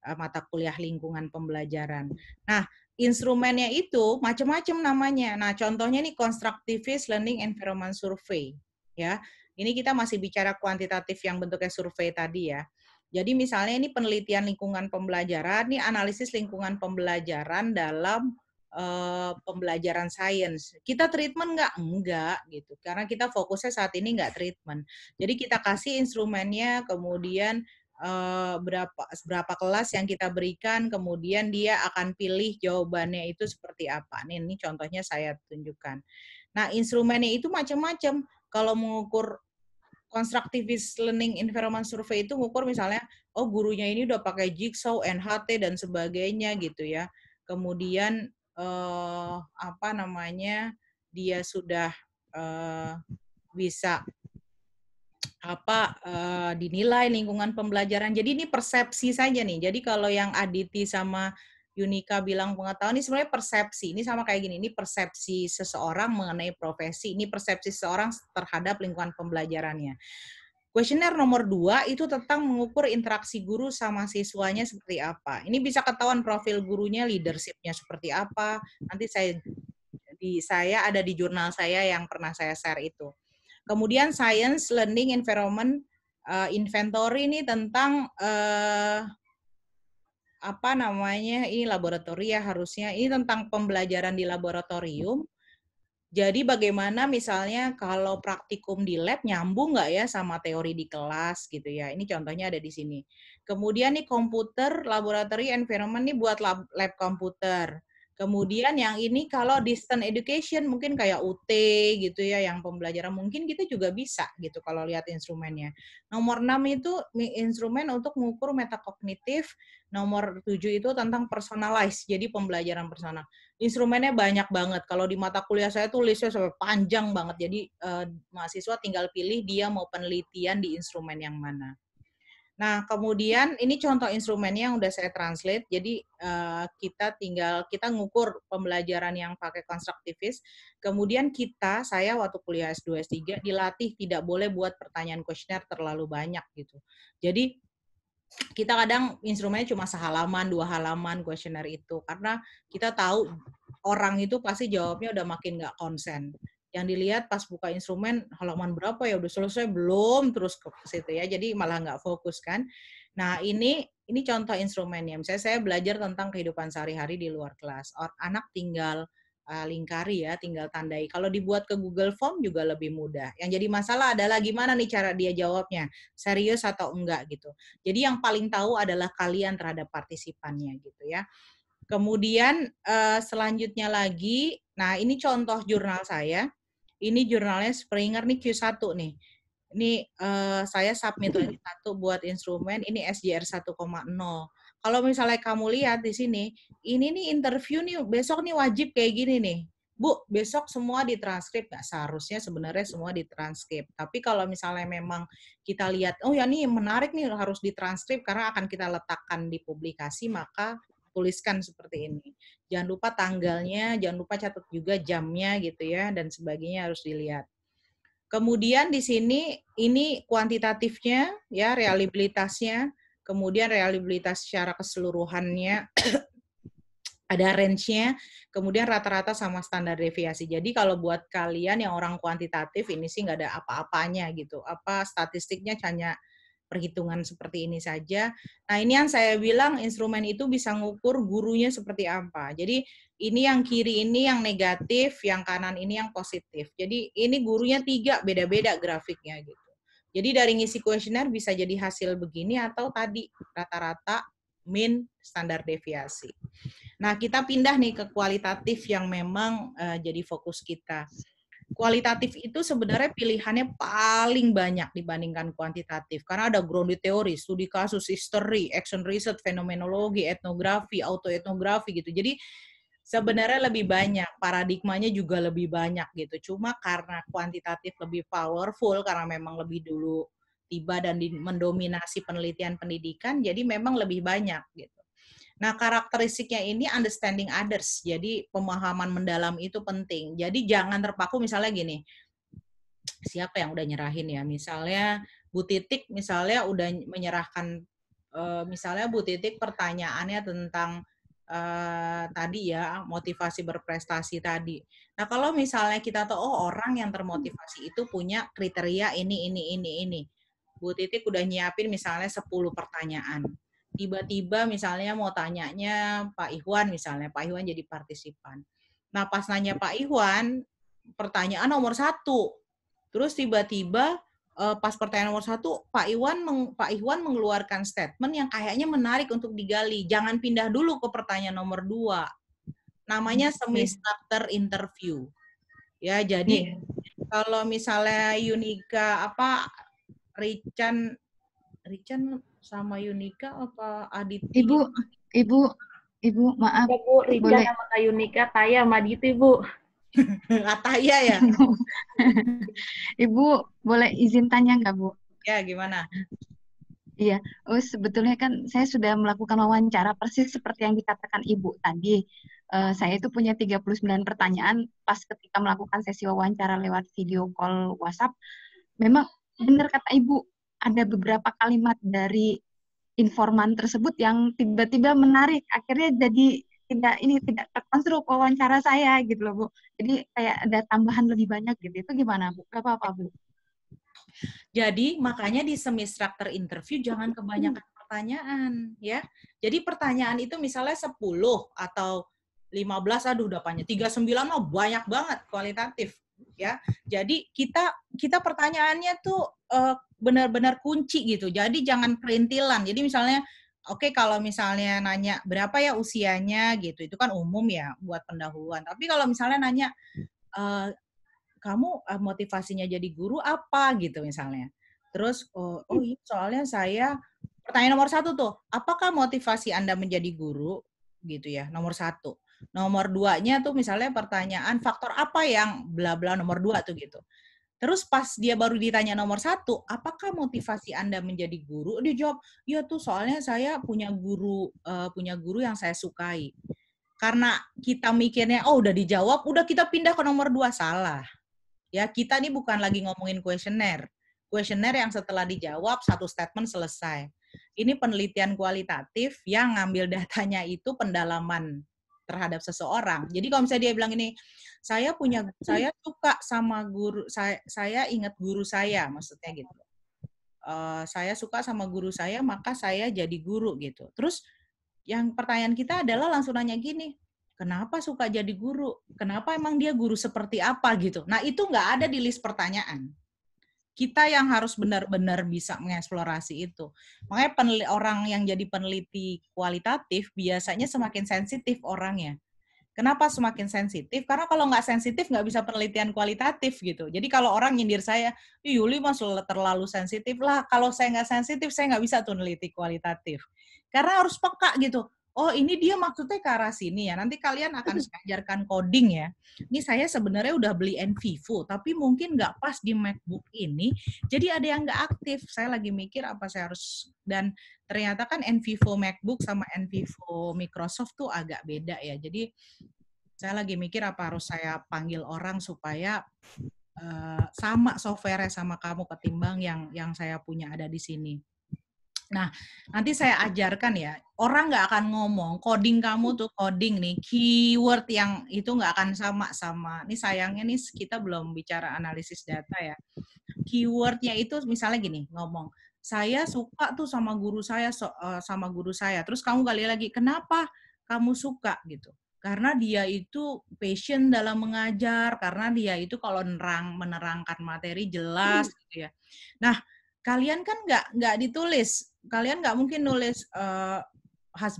uh, mata kuliah lingkungan pembelajaran. Nah, instrumennya itu macam-macam namanya. Nah, contohnya nih constructivist learning environment survey ya. Ini kita masih bicara kuantitatif yang bentuknya survei tadi ya. Jadi misalnya ini penelitian lingkungan pembelajaran, ini analisis lingkungan pembelajaran dalam uh, pembelajaran sains. Kita treatment nggak? Enggak gitu. Karena kita fokusnya saat ini nggak treatment. Jadi kita kasih instrumennya, kemudian uh, berapa berapa kelas yang kita berikan, kemudian dia akan pilih jawabannya itu seperti apa. Nih, ini contohnya saya tunjukkan. Nah, instrumennya itu macam-macam. Kalau mengukur constructivist learning environment survey itu ngukur misalnya oh gurunya ini udah pakai jigsaw, NHT dan sebagainya gitu ya. Kemudian eh, apa namanya dia sudah eh, bisa apa eh, dinilai lingkungan pembelajaran. Jadi ini persepsi saja nih. Jadi kalau yang Aditi sama Yunika bilang pengetahuan ini sebenarnya persepsi. Ini sama kayak gini, ini persepsi seseorang mengenai profesi, ini persepsi seseorang terhadap lingkungan pembelajarannya. Kuesioner nomor dua itu tentang mengukur interaksi guru sama siswanya seperti apa. Ini bisa ketahuan profil gurunya, leadershipnya seperti apa. Nanti saya di saya ada di jurnal saya yang pernah saya share itu. Kemudian science, learning, environment, uh, inventory ini tentang eh, apa namanya ini laboratoria ya, harusnya ini tentang pembelajaran di laboratorium. Jadi bagaimana misalnya kalau praktikum di lab nyambung nggak ya sama teori di kelas gitu ya. Ini contohnya ada di sini. Kemudian nih komputer laboratory environment nih buat lab, lab komputer. Kemudian yang ini kalau distant education mungkin kayak UT gitu ya yang pembelajaran mungkin kita juga bisa gitu kalau lihat instrumennya. Nomor 6 itu instrumen untuk mengukur metakognitif, nomor 7 itu tentang personalize, jadi pembelajaran personal. Instrumennya banyak banget. Kalau di mata kuliah saya tulisnya listnya sampai panjang banget. Jadi eh, mahasiswa tinggal pilih dia mau penelitian di instrumen yang mana. Nah, kemudian ini contoh instrumennya yang udah saya translate. Jadi eh, kita tinggal kita ngukur pembelajaran yang pakai konstruktivis. Kemudian kita saya waktu kuliah S2 S3 dilatih tidak boleh buat pertanyaan kuesioner terlalu banyak gitu. Jadi kita kadang instrumennya cuma sehalaman, dua halaman kuesioner itu karena kita tahu orang itu pasti jawabnya udah makin nggak konsen yang dilihat pas buka instrumen halaman berapa ya udah selesai belum terus ke situ ya jadi malah nggak fokus kan nah ini ini contoh instrumennya misalnya saya belajar tentang kehidupan sehari-hari di luar kelas Or, anak tinggal uh, lingkari ya tinggal tandai kalau dibuat ke Google Form juga lebih mudah yang jadi masalah adalah gimana nih cara dia jawabnya serius atau enggak gitu jadi yang paling tahu adalah kalian terhadap partisipannya gitu ya Kemudian eh, selanjutnya lagi, nah ini contoh jurnal saya. Ini jurnalnya Springer nih Q1 nih. Ini uh, saya submit lagi hmm. satu buat instrumen, ini SJR 1,0. Kalau misalnya kamu lihat di sini, ini nih interview nih, besok nih wajib kayak gini nih. Bu, besok semua ditranskrip nggak seharusnya sebenarnya semua ditranskrip. Tapi kalau misalnya memang kita lihat, oh ya nih menarik nih harus ditranskrip karena akan kita letakkan di publikasi, maka tuliskan seperti ini jangan lupa tanggalnya, jangan lupa catat juga jamnya gitu ya dan sebagainya harus dilihat. Kemudian di sini ini kuantitatifnya ya realibilitasnya, kemudian realibilitas secara keseluruhannya ada range-nya, kemudian rata-rata sama standar deviasi. Jadi kalau buat kalian yang orang kuantitatif ini sih nggak ada apa-apanya gitu. Apa statistiknya hanya perhitungan seperti ini saja. Nah, ini yang saya bilang instrumen itu bisa mengukur gurunya seperti apa. Jadi, ini yang kiri ini yang negatif, yang kanan ini yang positif. Jadi, ini gurunya tiga beda-beda grafiknya gitu. Jadi, dari ngisi kuesioner bisa jadi hasil begini atau tadi rata-rata min standar deviasi. Nah, kita pindah nih ke kualitatif yang memang uh, jadi fokus kita kualitatif itu sebenarnya pilihannya paling banyak dibandingkan kuantitatif karena ada grounded theory, studi kasus, history, action research, fenomenologi, etnografi, autoetnografi gitu. Jadi sebenarnya lebih banyak, paradigmanya juga lebih banyak gitu. Cuma karena kuantitatif lebih powerful karena memang lebih dulu tiba dan mendominasi penelitian pendidikan, jadi memang lebih banyak gitu. Nah, karakteristiknya ini understanding others. Jadi pemahaman mendalam itu penting. Jadi jangan terpaku misalnya gini. Siapa yang udah nyerahin ya? Misalnya Bu Titik misalnya udah menyerahkan eh, misalnya Bu Titik pertanyaannya tentang Uh, tadi ya motivasi berprestasi tadi. Nah kalau misalnya kita tahu oh orang yang termotivasi itu punya kriteria ini ini ini ini. Bu Titik udah nyiapin misalnya 10 pertanyaan tiba-tiba misalnya mau tanyanya Pak Iwan misalnya Pak Iwan jadi partisipan. Nah pas nanya Pak Iwan pertanyaan nomor satu, terus tiba-tiba eh, pas pertanyaan nomor satu Pak Iwan Pak Iwan mengeluarkan statement yang kayaknya menarik untuk digali. Jangan pindah dulu ke pertanyaan nomor dua. Namanya hmm, semi starter interview. Ya jadi yeah. kalau misalnya Unika apa Richan Richan sama Yunika apa Aditya? Ibu, Ibu, Ibu, maaf. Ibu, Bu, Boleh. sama Kak Yunika, Taya sama Aditya, Bu. Taya ya. Ibu boleh izin tanya nggak Bu? Ya gimana? Iya, oh, sebetulnya kan saya sudah melakukan wawancara persis seperti yang dikatakan Ibu tadi. Uh, saya itu punya 39 pertanyaan pas ketika melakukan sesi wawancara lewat video call WhatsApp. Memang benar kata Ibu, ada beberapa kalimat dari informan tersebut yang tiba-tiba menarik akhirnya jadi tidak ini tidak terkonstruk wawancara saya gitu loh bu jadi kayak ada tambahan lebih banyak gitu itu gimana bu Berapa apa apa bu jadi makanya di semi structure interview jangan kebanyakan hmm. pertanyaan ya jadi pertanyaan itu misalnya 10 atau 15 aduh udah banyak 39 mah banyak banget kualitatif ya. Jadi kita kita pertanyaannya tuh uh, benar-benar kunci gitu. Jadi jangan perintilan. Jadi misalnya Oke, okay, kalau misalnya nanya berapa ya usianya gitu, itu kan umum ya buat pendahuluan. Tapi kalau misalnya nanya uh, kamu eh, motivasinya jadi guru apa gitu misalnya, terus oh, oh iya soalnya saya pertanyaan nomor satu tuh, apakah motivasi anda menjadi guru gitu ya nomor satu nomor duanya tuh misalnya pertanyaan faktor apa yang bla bla nomor dua tuh gitu. Terus pas dia baru ditanya nomor satu, apakah motivasi Anda menjadi guru? Dia jawab, ya tuh soalnya saya punya guru, uh, punya guru yang saya sukai. Karena kita mikirnya, oh udah dijawab, udah kita pindah ke nomor dua, salah. Ya kita ini bukan lagi ngomongin kuesioner. Kuesioner yang setelah dijawab, satu statement selesai. Ini penelitian kualitatif yang ngambil datanya itu pendalaman terhadap seseorang. Jadi kalau misalnya dia bilang ini, saya punya saya suka sama guru saya saya ingat guru saya maksudnya gitu. Uh, saya suka sama guru saya maka saya jadi guru gitu. Terus yang pertanyaan kita adalah langsung nanya gini, kenapa suka jadi guru? Kenapa emang dia guru seperti apa gitu? Nah itu nggak ada di list pertanyaan kita yang harus benar-benar bisa mengeksplorasi itu. Makanya penel, orang yang jadi peneliti kualitatif biasanya semakin sensitif orangnya. Kenapa semakin sensitif? Karena kalau nggak sensitif nggak bisa penelitian kualitatif gitu. Jadi kalau orang nyindir saya, Yuli mas terlalu sensitif lah. Kalau saya nggak sensitif, saya nggak bisa tuh neliti kualitatif. Karena harus peka gitu oh ini dia maksudnya ke arah sini ya. Nanti kalian akan saya coding ya. Ini saya sebenarnya udah beli NVivo, tapi mungkin nggak pas di MacBook ini. Jadi ada yang nggak aktif. Saya lagi mikir apa saya harus dan ternyata kan NVivo MacBook sama NVivo Microsoft tuh agak beda ya. Jadi saya lagi mikir apa harus saya panggil orang supaya eh, sama software sama kamu ketimbang yang yang saya punya ada di sini. Nah, nanti saya ajarkan ya, orang nggak akan ngomong, coding kamu tuh coding nih, keyword yang itu nggak akan sama sama. Ini sayangnya nih kita belum bicara analisis data ya. Keywordnya itu misalnya gini, ngomong, saya suka tuh sama guru saya, so, uh, sama guru saya. Terus kamu kali lagi, kenapa kamu suka gitu? Karena dia itu passion dalam mengajar, karena dia itu kalau nerang menerangkan materi jelas hmm. gitu ya. Nah, kalian kan nggak nggak ditulis kalian nggak mungkin nulis uh,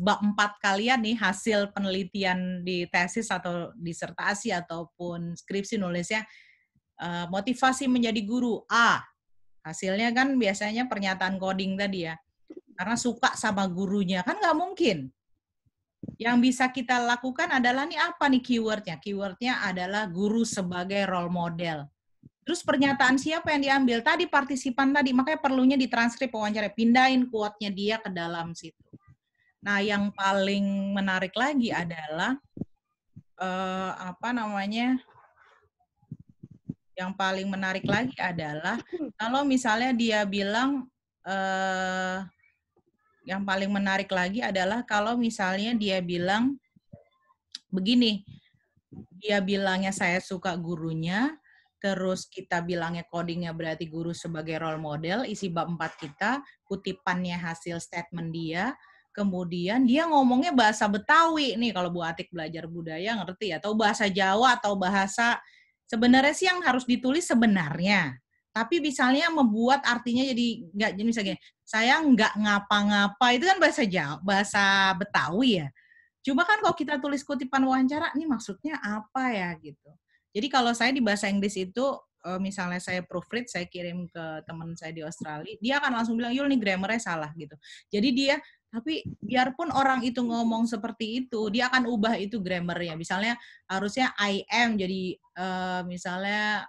empat kalian nih hasil penelitian di tesis atau disertasi ataupun skripsi nulisnya uh, motivasi menjadi guru A hasilnya kan biasanya pernyataan coding tadi ya karena suka sama gurunya kan nggak mungkin yang bisa kita lakukan adalah nih apa nih keywordnya keywordnya adalah guru sebagai role model Terus pernyataan siapa yang diambil? Tadi partisipan tadi, makanya perlunya ditranskrip wawancara, pindahin kuatnya dia ke dalam situ. Nah, yang paling menarik lagi adalah uh, apa namanya? Yang paling menarik lagi adalah kalau misalnya dia bilang uh, yang paling menarik lagi adalah kalau misalnya dia bilang begini, dia bilangnya saya suka gurunya, terus kita bilangnya codingnya berarti guru sebagai role model, isi bab 4 kita, kutipannya hasil statement dia, kemudian dia ngomongnya bahasa Betawi nih kalau Bu Atik belajar budaya ngerti ya, atau bahasa Jawa atau bahasa sebenarnya sih yang harus ditulis sebenarnya. Tapi misalnya membuat artinya jadi nggak jadi misalnya saya nggak ngapa-ngapa itu kan bahasa Jawa, bahasa Betawi ya. Cuma kan kalau kita tulis kutipan wawancara, ini maksudnya apa ya gitu. Jadi kalau saya di bahasa Inggris itu eh, misalnya saya proofread, saya kirim ke teman saya di Australia, dia akan langsung bilang, "Yul, nih grammarnya salah." gitu. Jadi dia tapi biarpun orang itu ngomong seperti itu, dia akan ubah itu grammarnya. Misalnya harusnya I am jadi uh, misalnya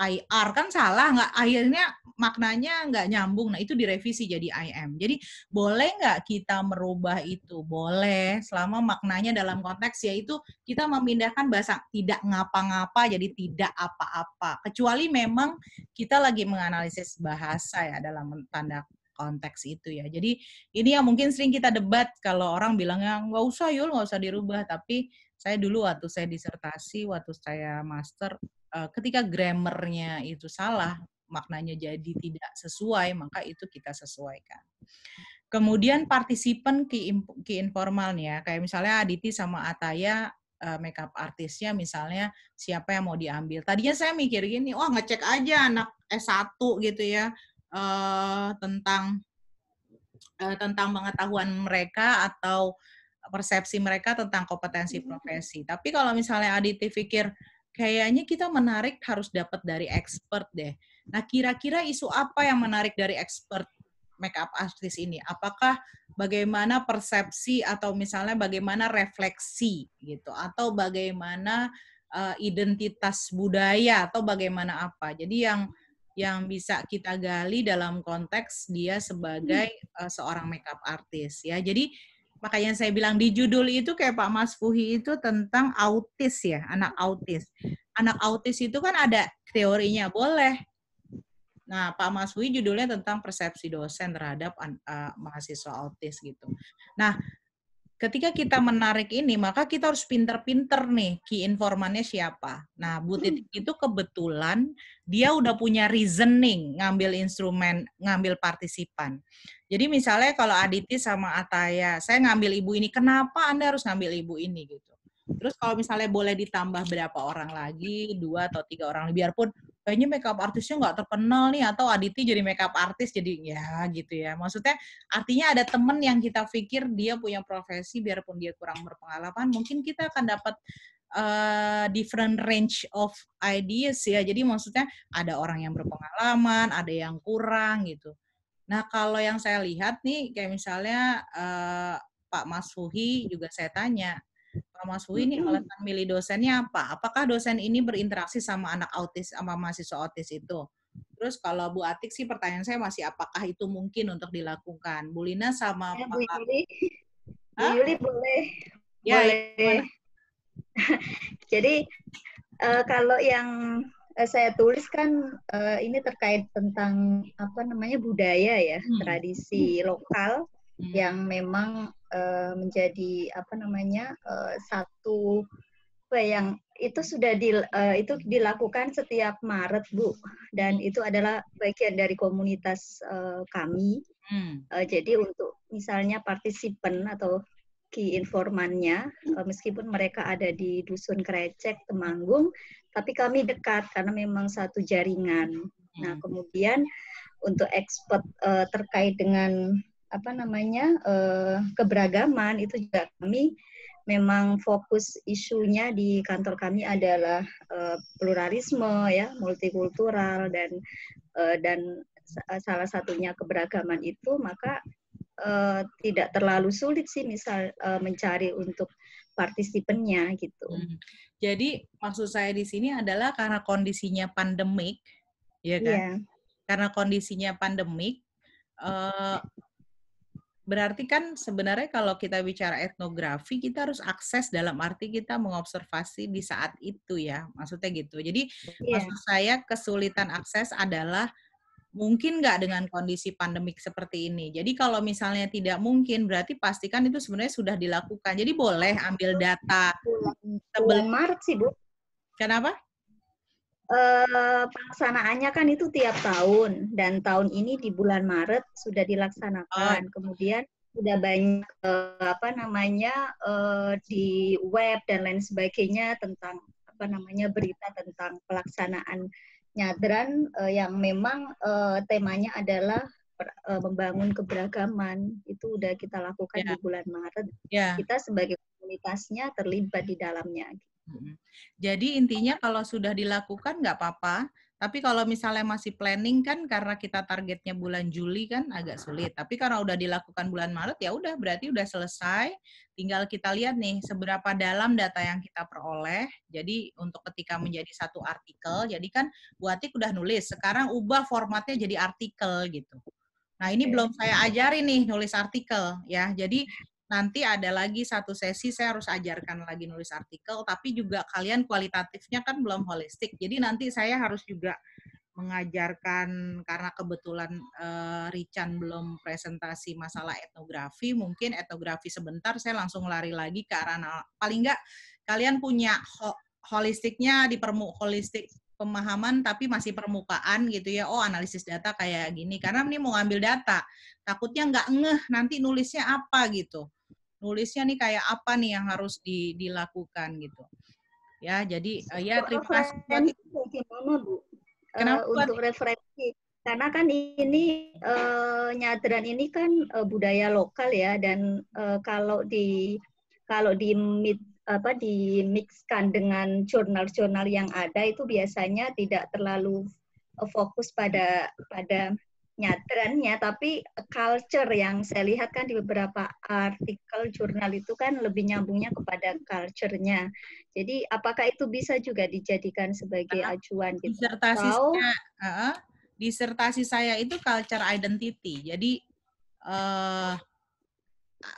IR kan salah nggak akhirnya maknanya nggak nyambung nah itu direvisi jadi IM jadi boleh nggak kita merubah itu boleh selama maknanya dalam konteks yaitu kita memindahkan bahasa tidak ngapa-ngapa jadi tidak apa-apa kecuali memang kita lagi menganalisis bahasa ya dalam tanda konteks itu ya jadi ini yang mungkin sering kita debat kalau orang bilang yang nggak usah yul nggak usah dirubah tapi saya dulu waktu saya disertasi waktu saya master Eh, ketika grammarnya itu salah, maknanya jadi tidak sesuai, maka itu kita sesuaikan. Kemudian partisipan ke informalnya kayak misalnya Aditi sama Ataya eh, makeup artisnya misalnya siapa yang mau diambil. Tadinya saya mikir gini, wah ngecek aja anak S1 gitu ya eh, tentang tentang pengetahuan mereka atau persepsi mereka tentang kompetensi hmm. profesi. Tapi kalau misalnya Aditi pikir kayaknya kita menarik harus dapat dari expert deh. Nah, kira-kira isu apa yang menarik dari expert makeup artist ini? Apakah bagaimana persepsi atau misalnya bagaimana refleksi gitu atau bagaimana uh, identitas budaya atau bagaimana apa? Jadi yang yang bisa kita gali dalam konteks dia sebagai uh, seorang makeup artist ya. Jadi makanya saya bilang di judul itu kayak Pak Mas Fuhi itu tentang autis ya, anak autis. Anak autis itu kan ada teorinya, boleh. Nah, Pak Mas Fuhi judulnya tentang persepsi dosen terhadap uh, mahasiswa autis gitu. Nah, ketika kita menarik ini maka kita harus pinter-pinter nih key informannya siapa. Nah, Bu hmm. Titik itu kebetulan dia udah punya reasoning ngambil instrumen, ngambil partisipan. Jadi misalnya kalau Aditi sama Ataya, saya ngambil ibu ini, kenapa Anda harus ngambil ibu ini gitu. Terus kalau misalnya boleh ditambah berapa orang lagi, dua atau tiga orang, biarpun kayaknya makeup artisnya nggak terkenal nih atau Aditi jadi makeup artis jadi ya gitu ya maksudnya artinya ada temen yang kita pikir dia punya profesi biarpun dia kurang berpengalaman mungkin kita akan dapat uh, different range of ideas ya jadi maksudnya ada orang yang berpengalaman ada yang kurang gitu nah kalau yang saya lihat nih kayak misalnya uh, Pak Mas Fuhi juga saya tanya Mas Wi ini alasan milih dosennya apa? Apakah dosen ini berinteraksi sama anak autis sama mahasiswa autis itu? Terus kalau Bu Atik sih pertanyaan saya masih apakah itu mungkin untuk dilakukan? Bu Lina sama ya, Bu Yuli. Bu Yuli boleh. Ya, ya boleh. Ya, Jadi uh, kalau yang eh, saya tulis kan uh, ini terkait tentang apa namanya budaya ya, hmm. tradisi hmm. lokal hmm. yang memang Eh, menjadi apa namanya eh, satu ya, yang itu sudah di, eh, itu dilakukan setiap Maret Bu dan itu adalah bagian dari komunitas kami hmm. jadi untuk misalnya partisipan atau key informannya meskipun mereka ada di dusun Krecek Temanggung tapi kami dekat karena memang satu jaringan nah hmm. kemudian untuk expert terkait dengan apa namanya uh, keberagaman itu juga kami memang fokus isunya di kantor kami adalah uh, pluralisme ya multikultural dan uh, dan salah satunya keberagaman itu maka uh, tidak terlalu sulit sih misal uh, mencari untuk partisipennya gitu. Hmm. Jadi maksud saya di sini adalah karena kondisinya pandemik, ya kan? Yeah. Karena kondisinya pandemik, uh, berarti kan sebenarnya kalau kita bicara etnografi kita harus akses dalam arti kita mengobservasi di saat itu ya maksudnya gitu jadi yeah. maksud saya kesulitan akses adalah mungkin nggak dengan kondisi pandemik seperti ini jadi kalau misalnya tidak mungkin berarti pastikan itu sebenarnya sudah dilakukan jadi boleh ambil data bulan, Maret sih bu kenapa eh, pelaksanaannya kan itu tiap tahun dan tahun ini di bulan Maret sudah dilaksanakan. Ah. Kemudian sudah banyak eh, apa namanya eh, di web dan lain sebagainya tentang apa namanya berita tentang pelaksanaan nyadran eh, yang memang eh, temanya adalah eh, membangun keberagaman itu udah kita lakukan yeah. di bulan Maret. Yeah. Kita sebagai komunitasnya terlibat di dalamnya. Jadi intinya kalau sudah dilakukan nggak apa-apa, tapi kalau misalnya masih planning kan karena kita targetnya bulan Juli kan agak sulit. Tapi karena udah dilakukan bulan Maret ya udah berarti udah selesai. Tinggal kita lihat nih seberapa dalam data yang kita peroleh. Jadi untuk ketika menjadi satu artikel, jadi kan buatik udah nulis. Sekarang ubah formatnya jadi artikel gitu. Nah ini belum saya ajari nih nulis artikel ya. Jadi nanti ada lagi satu sesi saya harus ajarkan lagi nulis artikel, tapi juga kalian kualitatifnya kan belum holistik. Jadi nanti saya harus juga mengajarkan karena kebetulan uh, eh, Richan belum presentasi masalah etnografi, mungkin etnografi sebentar saya langsung lari lagi ke arah paling enggak kalian punya ho holistiknya di permuk holistik pemahaman tapi masih permukaan gitu ya oh analisis data kayak gini karena ini mau ngambil data takutnya nggak ngeh nanti nulisnya apa gitu nulisnya nih kayak apa nih yang harus di, dilakukan gitu. Ya, jadi uh, ya terima kasih. Eh, Kenapa? Uh, untuk referensi karena kan ini uh, eh, nyadran ini kan uh, budaya lokal ya dan uh, kalau di kalau di mid, apa dimixkan dengan jurnal-jurnal yang ada itu biasanya tidak terlalu fokus pada pada trennya, tapi culture yang saya lihat kan di beberapa artikel jurnal itu kan lebih nyambungnya kepada culture-nya. Jadi apakah itu bisa juga dijadikan sebagai ah, acuan gitu? Disertasi Atau, saya, uh, disertasi saya itu culture identity. Jadi uh,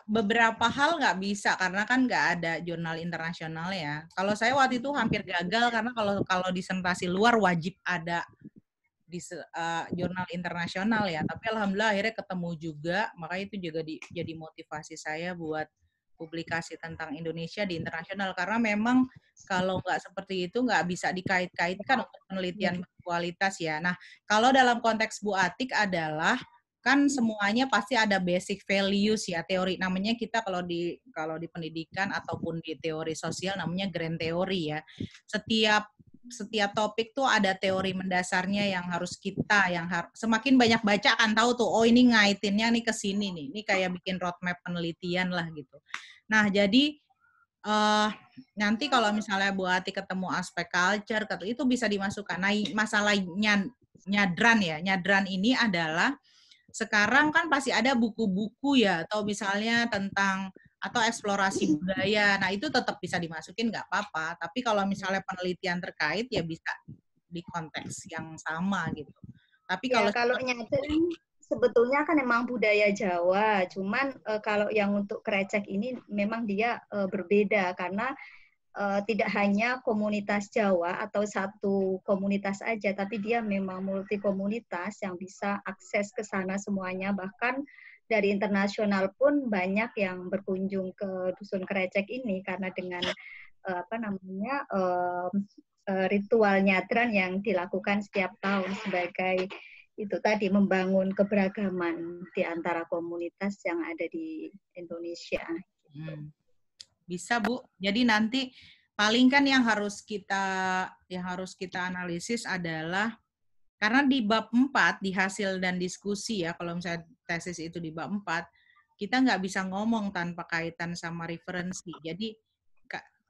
beberapa hal nggak bisa karena kan nggak ada jurnal internasional ya. Kalau saya waktu itu hampir gagal karena kalau kalau disertasi luar wajib ada di uh, jurnal internasional ya tapi alhamdulillah akhirnya ketemu juga makanya itu juga di, jadi motivasi saya buat publikasi tentang Indonesia di internasional karena memang kalau nggak seperti itu nggak bisa dikait-kaitkan untuk penelitian iya. kualitas ya. Nah kalau dalam konteks Bu Atik adalah kan semuanya pasti ada basic values ya teori namanya kita kalau di kalau di pendidikan ataupun di teori sosial namanya grand teori ya. Setiap setiap topik tuh ada teori mendasarnya yang harus kita yang har semakin banyak baca akan tahu tuh oh ini ngaitinnya nih ke sini nih ini kayak bikin roadmap penelitian lah gitu nah jadi uh, nanti kalau misalnya Bu Ati ketemu aspek culture itu bisa dimasukkan. Nah, masalah nyadran ya. Nyadran ini adalah sekarang kan pasti ada buku-buku ya atau misalnya tentang atau eksplorasi budaya. Nah, itu tetap bisa dimasukin nggak apa-apa. Tapi kalau misalnya penelitian terkait ya bisa di konteks yang sama gitu. Tapi kalau ya, kalau sebetulnya kan memang budaya Jawa, cuman e, kalau yang untuk krecek ini memang dia e, berbeda karena eh, tidak hanya komunitas Jawa atau satu komunitas aja, tapi dia memang multi komunitas yang bisa akses ke sana semuanya bahkan dari internasional pun banyak yang berkunjung ke dusun krecek ini karena dengan uh, apa namanya uh, uh, ritual nyatran yang dilakukan setiap tahun sebagai itu tadi membangun keberagaman di antara komunitas yang ada di Indonesia. Hmm. Bisa Bu. Jadi nanti paling kan yang harus kita yang harus kita analisis adalah karena di bab 4 di hasil dan diskusi ya kalau misalnya tesis itu di bab 4, kita nggak bisa ngomong tanpa kaitan sama referensi. Jadi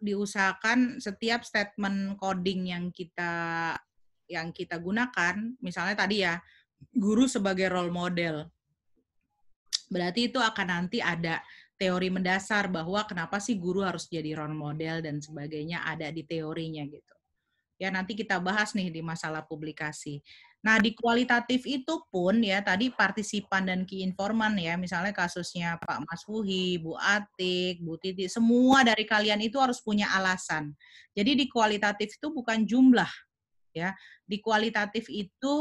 diusahakan setiap statement coding yang kita yang kita gunakan, misalnya tadi ya, guru sebagai role model. Berarti itu akan nanti ada teori mendasar bahwa kenapa sih guru harus jadi role model dan sebagainya ada di teorinya gitu. Ya nanti kita bahas nih di masalah publikasi. Nah, di kualitatif itu pun ya tadi partisipan dan key informan ya, misalnya kasusnya Pak Mas Wuhi, Bu Atik, Bu Titi, semua dari kalian itu harus punya alasan. Jadi di kualitatif itu bukan jumlah ya. Di kualitatif itu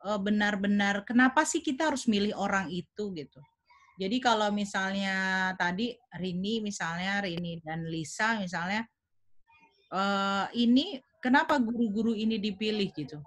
e, benar-benar kenapa sih kita harus milih orang itu gitu. Jadi kalau misalnya tadi Rini misalnya Rini dan Lisa misalnya eh ini kenapa guru-guru ini dipilih gitu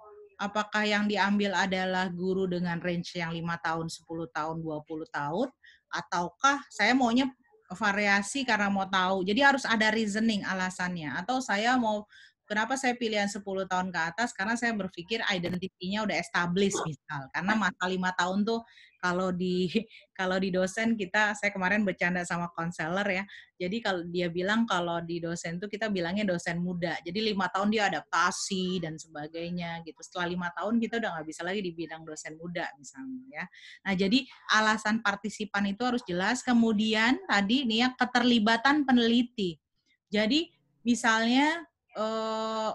apakah yang diambil adalah guru dengan range yang lima tahun, 10 tahun, 20 tahun, ataukah saya maunya variasi karena mau tahu. Jadi harus ada reasoning alasannya. Atau saya mau kenapa saya pilihan 10 tahun ke atas karena saya berpikir identitinya udah established misal karena masa lima tahun tuh kalau di kalau di dosen kita saya kemarin bercanda sama konselor ya jadi kalau dia bilang kalau di dosen tuh kita bilangnya dosen muda jadi lima tahun dia adaptasi dan sebagainya gitu setelah lima tahun kita udah nggak bisa lagi di bidang dosen muda misalnya ya nah jadi alasan partisipan itu harus jelas kemudian tadi nih ya keterlibatan peneliti jadi misalnya eh,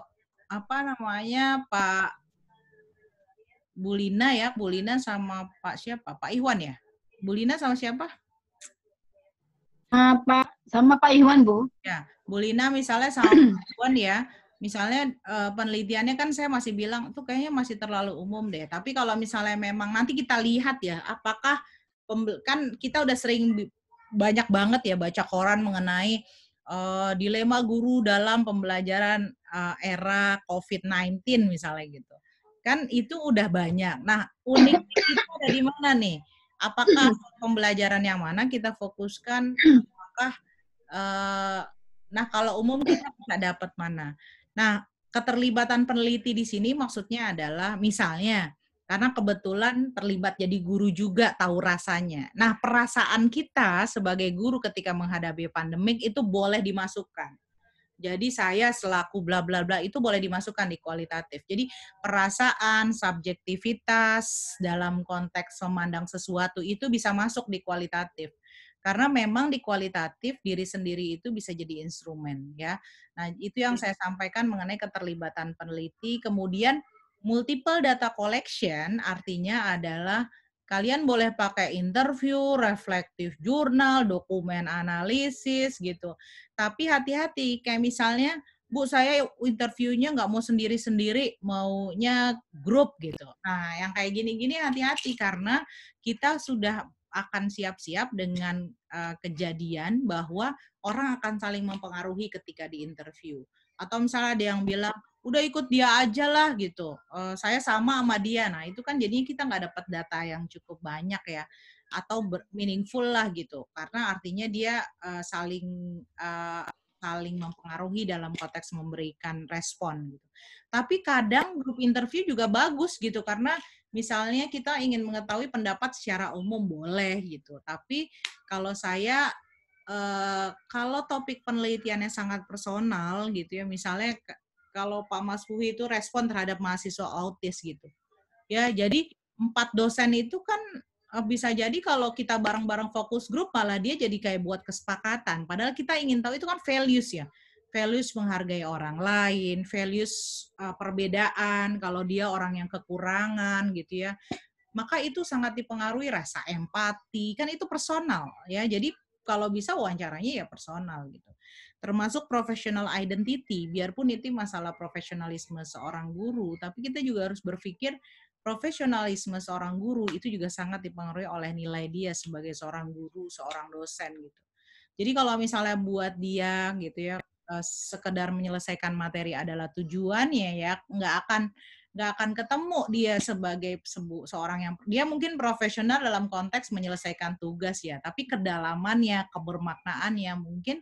apa namanya Pak Bulina ya, Bulina sama Pak siapa? Pak Iwan ya? Bulina sama siapa? Uh, Pak sama Pak Iwan Bu. Ya, Bulina misalnya sama Pak Iwan ya. Misalnya eh, penelitiannya kan saya masih bilang itu kayaknya masih terlalu umum deh. Tapi kalau misalnya memang nanti kita lihat ya, apakah kan kita udah sering banyak banget ya baca koran mengenai uh, dilema guru dalam pembelajaran uh, era COVID-19 misalnya gitu kan itu udah banyak. Nah, unik kita dari mana nih? Apakah pembelajaran yang mana kita fokuskan? Apakah eh, nah kalau umum kita bisa dapat mana? Nah, keterlibatan peneliti di sini maksudnya adalah misalnya karena kebetulan terlibat jadi guru juga tahu rasanya. Nah, perasaan kita sebagai guru ketika menghadapi pandemik itu boleh dimasukkan jadi saya selaku bla bla bla itu boleh dimasukkan di kualitatif. Jadi perasaan, subjektivitas dalam konteks memandang sesuatu itu bisa masuk di kualitatif. Karena memang di kualitatif diri sendiri itu bisa jadi instrumen ya. Nah, itu yang saya sampaikan mengenai keterlibatan peneliti. Kemudian multiple data collection artinya adalah Kalian boleh pakai interview, reflektif jurnal, dokumen analisis gitu. Tapi hati-hati, kayak misalnya, Bu saya interviewnya nggak mau sendiri-sendiri, maunya grup gitu. Nah yang kayak gini-gini hati-hati karena kita sudah akan siap-siap dengan uh, kejadian bahwa orang akan saling mempengaruhi ketika di interview atau misalnya ada yang bilang udah ikut dia aja lah gitu uh, saya sama sama dia nah itu kan jadinya kita nggak dapat data yang cukup banyak ya atau meaningful lah gitu karena artinya dia uh, saling uh, saling mempengaruhi dalam konteks memberikan respon gitu. Tapi kadang grup interview juga bagus gitu karena misalnya kita ingin mengetahui pendapat secara umum boleh gitu. Tapi kalau saya Eh, kalau topik penelitiannya sangat personal gitu ya, misalnya kalau Pak Mas Fuhi itu respon terhadap mahasiswa autis gitu. Ya, jadi empat dosen itu kan eh, bisa jadi kalau kita bareng-bareng fokus grup malah dia jadi kayak buat kesepakatan. Padahal kita ingin tahu itu kan values ya. Values menghargai orang lain, values uh, perbedaan kalau dia orang yang kekurangan gitu ya. Maka itu sangat dipengaruhi rasa empati, kan itu personal ya. Jadi kalau bisa wawancaranya ya personal gitu. Termasuk professional identity, biarpun itu masalah profesionalisme seorang guru, tapi kita juga harus berpikir profesionalisme seorang guru itu juga sangat dipengaruhi oleh nilai dia sebagai seorang guru, seorang dosen gitu. Jadi kalau misalnya buat dia gitu ya eh, sekedar menyelesaikan materi adalah tujuannya ya nggak akan nggak akan ketemu dia sebagai sebu, seorang yang dia mungkin profesional dalam konteks menyelesaikan tugas ya, tapi kedalamannya, kebermaknaannya mungkin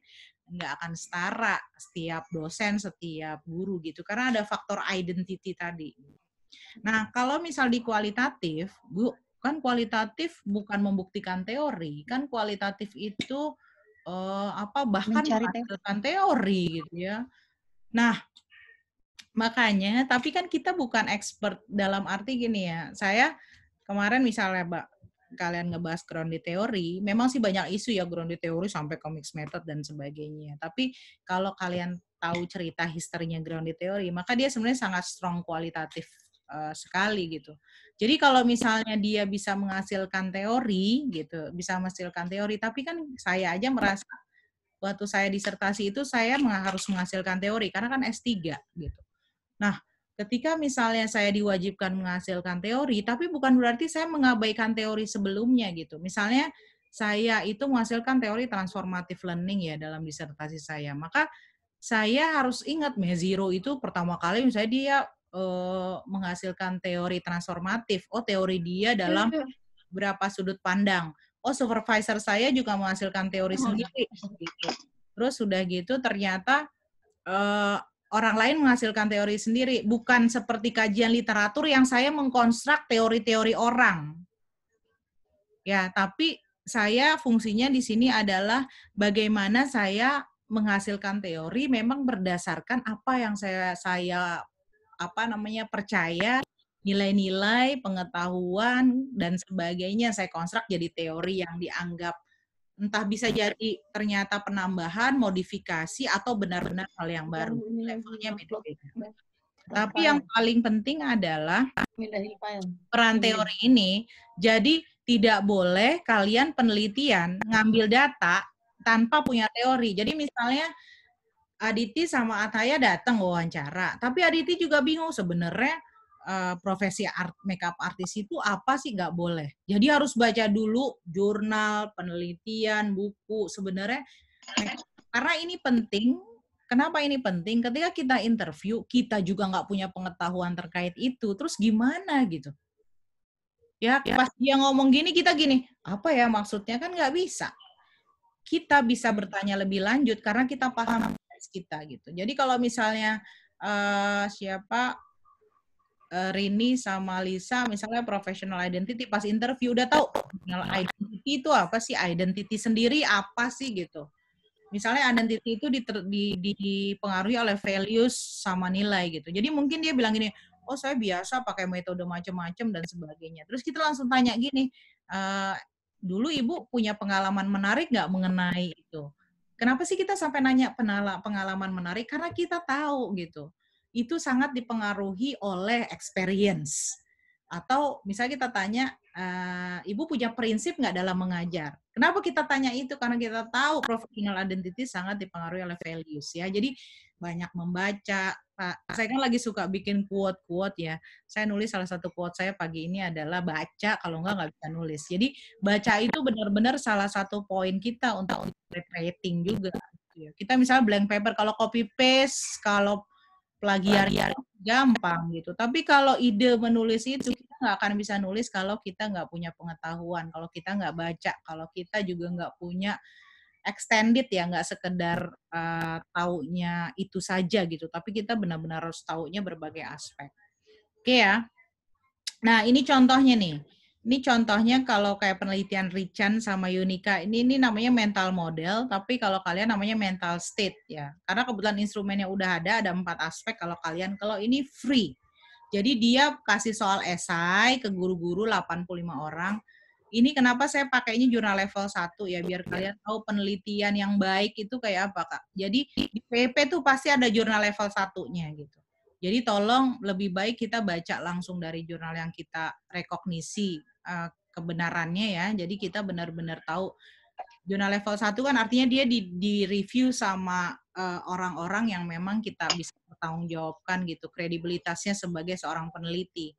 nggak akan setara setiap dosen, setiap guru gitu, karena ada faktor identity tadi. Nah, kalau misal di kualitatif, Bu, kan kualitatif bukan membuktikan teori, kan kualitatif itu eh, apa bahkan Mencari teori. teori gitu ya. Nah, Makanya, tapi kan kita bukan expert dalam arti gini ya. Saya kemarin misalnya, Mbak, kalian ngebahas ground di teori, memang sih banyak isu ya ground di teori sampai comics method dan sebagainya. Tapi kalau kalian tahu cerita historinya ground di teori, maka dia sebenarnya sangat strong kualitatif uh, sekali gitu. Jadi kalau misalnya dia bisa menghasilkan teori gitu, bisa menghasilkan teori, tapi kan saya aja merasa waktu saya disertasi itu saya harus menghasilkan teori karena kan S3 gitu. Nah, ketika misalnya saya diwajibkan menghasilkan teori, tapi bukan berarti saya mengabaikan teori sebelumnya gitu. Misalnya saya itu menghasilkan teori transformative learning ya dalam disertasi saya. Maka saya harus ingat Meziro itu pertama kali misalnya dia e, menghasilkan teori transformatif. Oh, teori dia dalam berapa sudut pandang. Oh, supervisor saya juga menghasilkan teori oh, sendiri iya. gitu. Terus sudah gitu ternyata eh, orang lain menghasilkan teori sendiri, bukan seperti kajian literatur yang saya mengkonstruk teori-teori orang. Ya, tapi saya fungsinya di sini adalah bagaimana saya menghasilkan teori memang berdasarkan apa yang saya saya apa namanya percaya nilai-nilai pengetahuan dan sebagainya saya konstruk jadi teori yang dianggap entah bisa jadi ternyata penambahan, modifikasi atau benar-benar hal yang baru. Levelnya beda. Tapi yang paling penting adalah peran teori ini. Jadi tidak boleh kalian penelitian ngambil data tanpa punya teori. Jadi misalnya Aditi sama Ataya datang wawancara, tapi Aditi juga bingung sebenarnya Eh, profesi art makeup artis itu apa sih nggak boleh. Jadi harus baca dulu jurnal, penelitian, buku sebenarnya karena ini penting. Kenapa ini penting? Ketika kita interview, kita juga nggak punya pengetahuan terkait itu. Terus gimana gitu? Ya, ya, pas dia ngomong gini kita gini, apa ya maksudnya kan nggak bisa. Kita bisa bertanya lebih lanjut karena kita paham kita gitu. Jadi kalau misalnya uh, siapa Eh, Rini sama Lisa misalnya professional identity pas interview udah tahu professional nah. identity itu apa sih identity sendiri apa sih gitu misalnya identity itu diter, di, di, dipengaruhi oleh values sama nilai gitu jadi mungkin dia bilang gini oh saya biasa pakai metode macam-macam dan sebagainya terus kita langsung tanya gini e, dulu ibu punya pengalaman menarik nggak mengenai itu kenapa sih kita sampai nanya pengalaman menarik karena kita tahu gitu itu sangat dipengaruhi oleh experience. Atau misalnya kita tanya, e, ibu punya prinsip nggak dalam mengajar? Kenapa kita tanya itu? Karena kita tahu professional identity sangat dipengaruhi oleh values ya. Jadi banyak membaca. Nah, saya kan lagi suka bikin quote-quote ya. Saya nulis salah satu quote saya pagi ini adalah baca, kalau nggak nggak bisa nulis. Jadi baca itu benar-benar salah satu poin kita untuk, untuk rating juga. Gitu ya. Kita misalnya blank paper, kalau copy paste, kalau plagiar gampang gitu. Tapi kalau ide menulis itu kita nggak akan bisa nulis kalau kita nggak punya pengetahuan, kalau kita nggak baca, kalau kita juga nggak punya extended ya, nggak sekedar uh, taunya itu saja gitu. Tapi kita benar-benar harus taunya berbagai aspek. Oke okay, ya. Nah ini contohnya nih. Ini contohnya kalau kayak penelitian Richan sama Yunika ini ini namanya mental model, tapi kalau kalian namanya mental state ya. Karena kebetulan instrumennya udah ada, ada empat aspek kalau kalian. Kalau ini free, jadi dia kasih soal esai ke guru-guru 85 orang. Ini kenapa saya pakainya jurnal level 1 ya, biar kalian tahu penelitian yang baik itu kayak apa, Kak. Jadi di PP tuh pasti ada jurnal level satunya gitu. Jadi tolong lebih baik kita baca langsung dari jurnal yang kita rekognisi Eh, kebenarannya ya. Jadi kita benar-benar tahu zona level 1 kan artinya dia di, di review sama eh, orang-orang uh, yang memang kita bisa bertanggung jawabkan gitu kredibilitasnya sebagai seorang peneliti.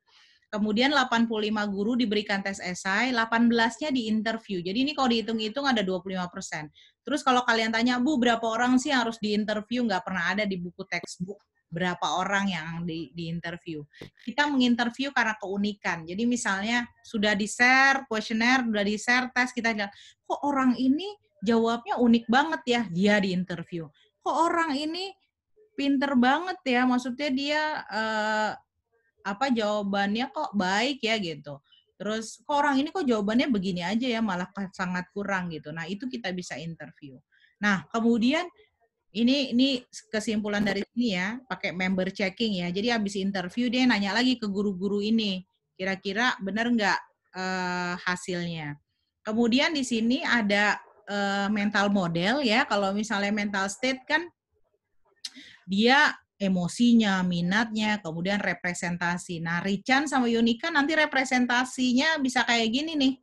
Kemudian 85 guru diberikan tes esai, 18-nya di interview. Jadi ini kalau dihitung-hitung ada 25 persen. Terus kalau kalian tanya, Bu, berapa orang sih yang harus interview Nggak pernah ada di buku textbook berapa orang yang di, di interview. Kita menginterview karena keunikan. Jadi misalnya sudah di-share kuesioner, sudah di-share tes, kita bilang, kok orang ini jawabnya unik banget ya, dia di interview. Kok orang ini pinter banget ya, maksudnya dia eh, apa jawabannya kok baik ya gitu. Terus kok orang ini kok jawabannya begini aja ya, malah sangat kurang gitu. Nah itu kita bisa interview. Nah kemudian ini ini kesimpulan dari sini ya, pakai member checking ya. Jadi habis interview dia nanya lagi ke guru-guru ini, kira-kira benar nggak uh, hasilnya. Kemudian di sini ada uh, mental model ya. Kalau misalnya mental state kan dia emosinya, minatnya, kemudian representasi. Nah, Richan sama Yunika nanti representasinya bisa kayak gini nih.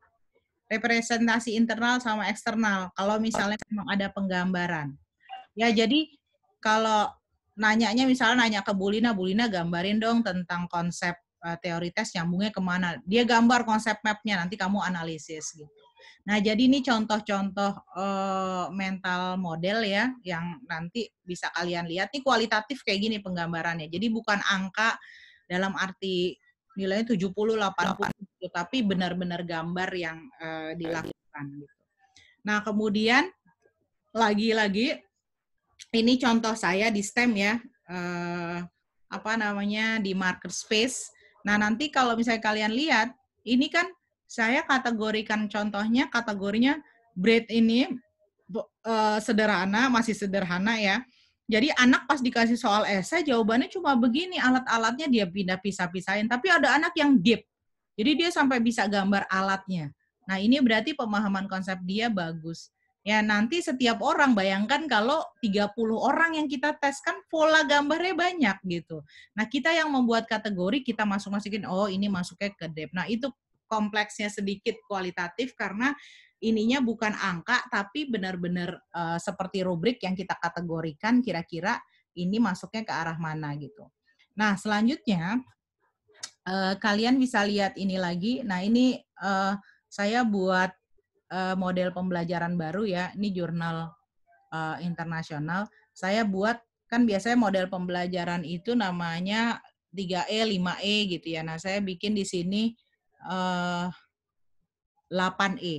Representasi internal sama eksternal. Kalau misalnya memang ada penggambaran. Ya jadi kalau nanyanya misalnya nanya ke Bulina, Bulina gambarin dong tentang konsep uh, teori tes nyambungnya kemana. Dia gambar konsep mapnya, nanti kamu analisis gitu. Nah jadi ini contoh-contoh uh, mental model ya yang nanti bisa kalian lihat. Ini kualitatif kayak gini penggambarannya. Jadi bukan angka dalam arti nilainya 70, 80, tapi benar-benar gambar yang uh, dilakukan gitu. Nah kemudian lagi-lagi ini contoh saya di STEM ya, uh, apa namanya di marker space. Nah nanti kalau misalnya kalian lihat, ini kan saya kategorikan contohnya kategorinya breed ini uh, sederhana, masih sederhana ya. Jadi anak pas dikasih soal esai jawabannya cuma begini alat-alatnya dia pindah pisah-pisahin. Tapi ada anak yang deep. Jadi dia sampai bisa gambar alatnya. Nah ini berarti pemahaman konsep dia bagus. Ya nanti setiap orang bayangkan kalau 30 orang yang kita tes kan pola gambarnya banyak gitu. Nah kita yang membuat kategori kita masuk-masukin oh ini masuknya ke dep. Nah itu kompleksnya sedikit kualitatif karena ininya bukan angka tapi benar-benar uh, seperti rubrik yang kita kategorikan kira-kira ini masuknya ke arah mana gitu. Nah selanjutnya uh, kalian bisa lihat ini lagi. Nah ini uh, saya buat uh, model pembelajaran baru ya. Ini jurnal uh, internasional. Saya buat kan biasanya model pembelajaran itu namanya 3E, 5E gitu ya. Nah, saya bikin di sini uh, eh, 8E.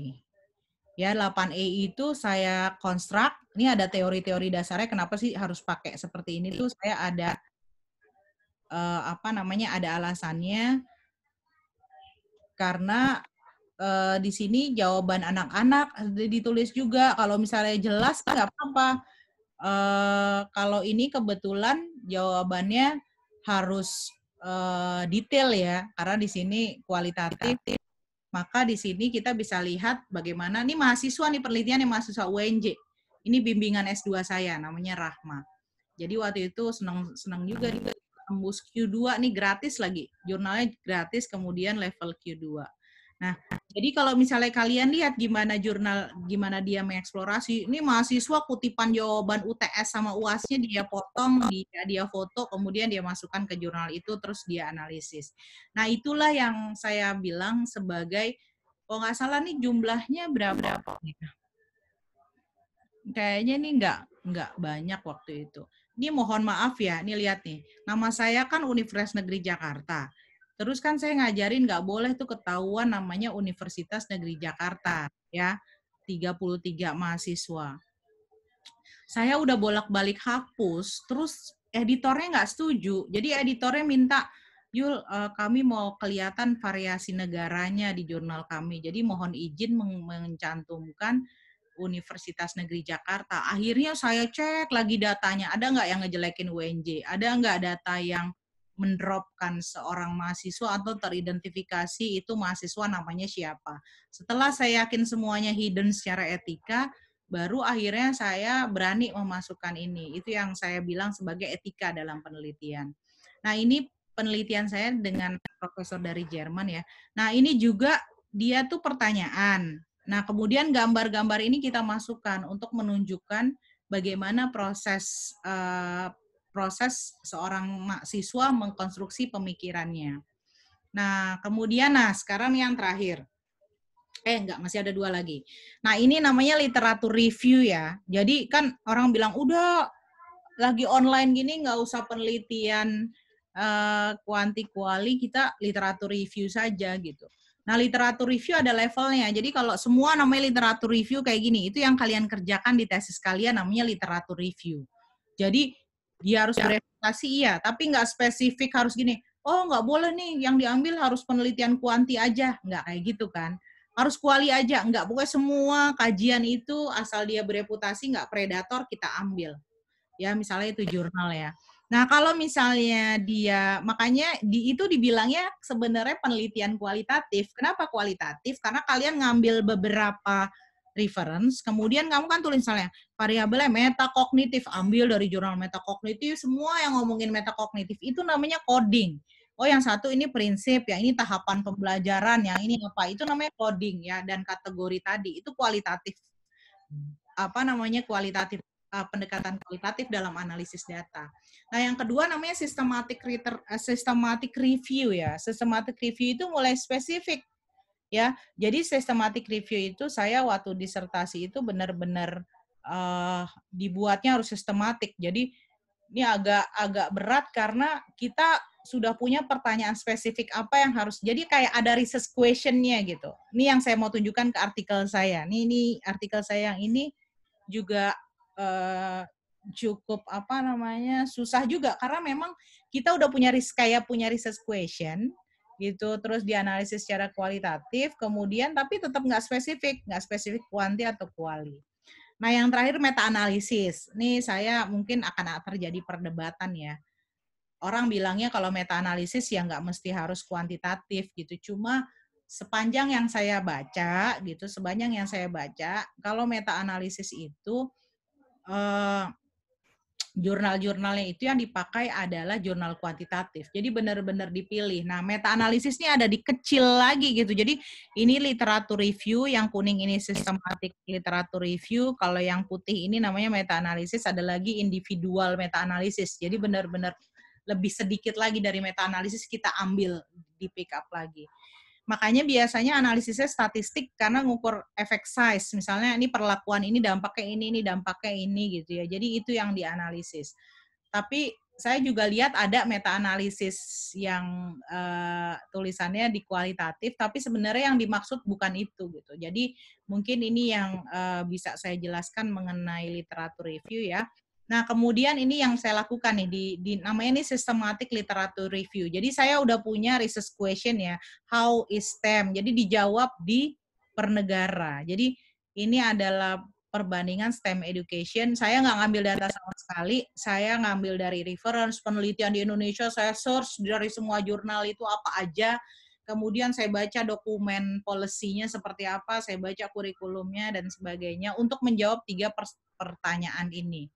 Ya, 8E itu saya konstruk. Ini ada teori-teori dasarnya kenapa sih harus pakai seperti ini tuh saya ada uh, apa namanya ada alasannya karena uh, di sini jawaban anak-anak ditulis juga. Kalau misalnya jelas kan nggak apa-apa. Uh, kalau ini kebetulan jawabannya harus uh, detail ya, karena di sini kualitatif. Maka di sini kita bisa lihat bagaimana ini mahasiswa nih penelitian yang mahasiswa UNJ. Ini bimbingan S2 saya, namanya Rahma. Jadi waktu itu senang senang juga tembus Q2 nih gratis lagi. Jurnalnya gratis kemudian level Q2 Nah, jadi kalau misalnya kalian lihat gimana jurnal, gimana dia mengeksplorasi, ini mahasiswa kutipan jawaban UTS sama uasnya dia potong, dia, dia foto, kemudian dia masukkan ke jurnal itu, terus dia analisis. Nah, itulah yang saya bilang sebagai, kalau oh nggak salah nih jumlahnya berapa? berapa Kayaknya ini nggak, nggak banyak waktu itu. Ini mohon maaf ya, ini lihat nih, nama saya kan Universitas Negeri Jakarta Terus kan saya ngajarin nggak boleh tuh ketahuan namanya Universitas Negeri Jakarta ya. 33 mahasiswa. Saya udah bolak-balik hapus, terus editornya nggak setuju. Jadi editornya minta, Yul, eh, kami mau kelihatan variasi negaranya di jurnal kami. Jadi mohon izin mencantumkan Universitas Negeri Jakarta. Akhirnya saya cek lagi datanya, ada nggak yang ngejelekin UNJ, ada nggak data yang mendropkan seorang mahasiswa atau teridentifikasi itu mahasiswa namanya siapa. Setelah saya yakin semuanya hidden secara etika, baru akhirnya saya berani memasukkan ini. Itu yang saya bilang sebagai etika dalam penelitian. Nah, ini penelitian saya dengan profesor dari Jerman ya. Nah, ini juga dia tuh pertanyaan. Nah, kemudian gambar-gambar ini kita masukkan untuk menunjukkan bagaimana proses uh, proses seorang mahasiswa mengkonstruksi pemikirannya. Nah, kemudian nah sekarang yang terakhir. Eh, enggak, masih ada dua lagi. Nah, ini namanya literatur review ya. Jadi kan orang bilang, udah lagi online gini nggak usah penelitian uh, kuali, kita literatur review saja gitu. Nah, literatur review ada levelnya. Jadi kalau semua namanya literatur review kayak gini, itu yang kalian kerjakan di tesis kalian namanya literatur review. Jadi dia harus ya. berefikasi iya, tapi nggak spesifik harus gini. Oh nggak boleh nih yang diambil harus penelitian kuanti aja, nggak kayak gitu kan? Harus kuali aja, nggak pokoknya semua kajian itu asal dia bereputasi nggak predator kita ambil. Ya misalnya itu jurnal ya. Nah kalau misalnya dia makanya di itu dibilangnya sebenarnya penelitian kualitatif. Kenapa kualitatif? Karena kalian ngambil beberapa reference, kemudian kamu kan tulis misalnya variabelnya kognitif, ambil dari jurnal meta kognitif, semua yang ngomongin meta kognitif itu namanya coding. Oh, yang satu ini prinsip, ya, ini tahapan pembelajaran, yang ini apa? Itu namanya coding ya dan kategori tadi itu kualitatif. Apa namanya kualitatif eh, pendekatan kualitatif dalam analisis data. Nah, yang kedua namanya systematic reter, eh, systematic review ya. Systematic review itu mulai spesifik ya. Jadi systematic review itu saya waktu disertasi itu benar-benar uh, dibuatnya harus sistematik. Jadi ini agak agak berat karena kita sudah punya pertanyaan spesifik apa yang harus jadi kayak ada research questionnya gitu. Ini yang saya mau tunjukkan ke artikel saya. Ini ini artikel saya yang ini juga uh, cukup apa namanya susah juga karena memang kita udah punya risk kayak punya research question gitu terus dianalisis secara kualitatif kemudian tapi tetap nggak spesifik nggak spesifik kuanti atau kuali nah yang terakhir meta analisis nih saya mungkin akan terjadi perdebatan ya orang bilangnya kalau meta analisis ya nggak mesti harus kuantitatif gitu cuma sepanjang yang saya baca gitu sebanyak yang saya baca kalau meta analisis itu eh, jurnal-jurnalnya itu yang dipakai adalah jurnal kuantitatif. Jadi benar-benar dipilih. Nah, meta analisisnya ada di kecil lagi gitu. Jadi ini literatur review, yang kuning ini sistematik literatur review, kalau yang putih ini namanya meta analisis, ada lagi individual meta analisis. Jadi benar-benar lebih sedikit lagi dari meta analisis kita ambil di pick up lagi. Makanya biasanya analisisnya statistik karena ngukur efek size. Misalnya ini perlakuan ini dampaknya ini, ini dampaknya ini gitu ya. Jadi itu yang dianalisis. Tapi saya juga lihat ada meta-analisis yang uh, tulisannya di kualitatif, tapi sebenarnya yang dimaksud bukan itu gitu. Jadi mungkin ini yang uh, bisa saya jelaskan mengenai literatur review ya. Nah, kemudian ini yang saya lakukan nih di, di namanya ini systematic literature review. Jadi saya udah punya research question ya, how is STEM? Jadi dijawab di per negara. Jadi ini adalah perbandingan STEM education. Saya nggak ngambil data sama sekali. Saya ngambil dari reference penelitian di Indonesia. Saya source dari semua jurnal itu apa aja. Kemudian saya baca dokumen polisinya seperti apa, saya baca kurikulumnya dan sebagainya untuk menjawab tiga pertanyaan ini.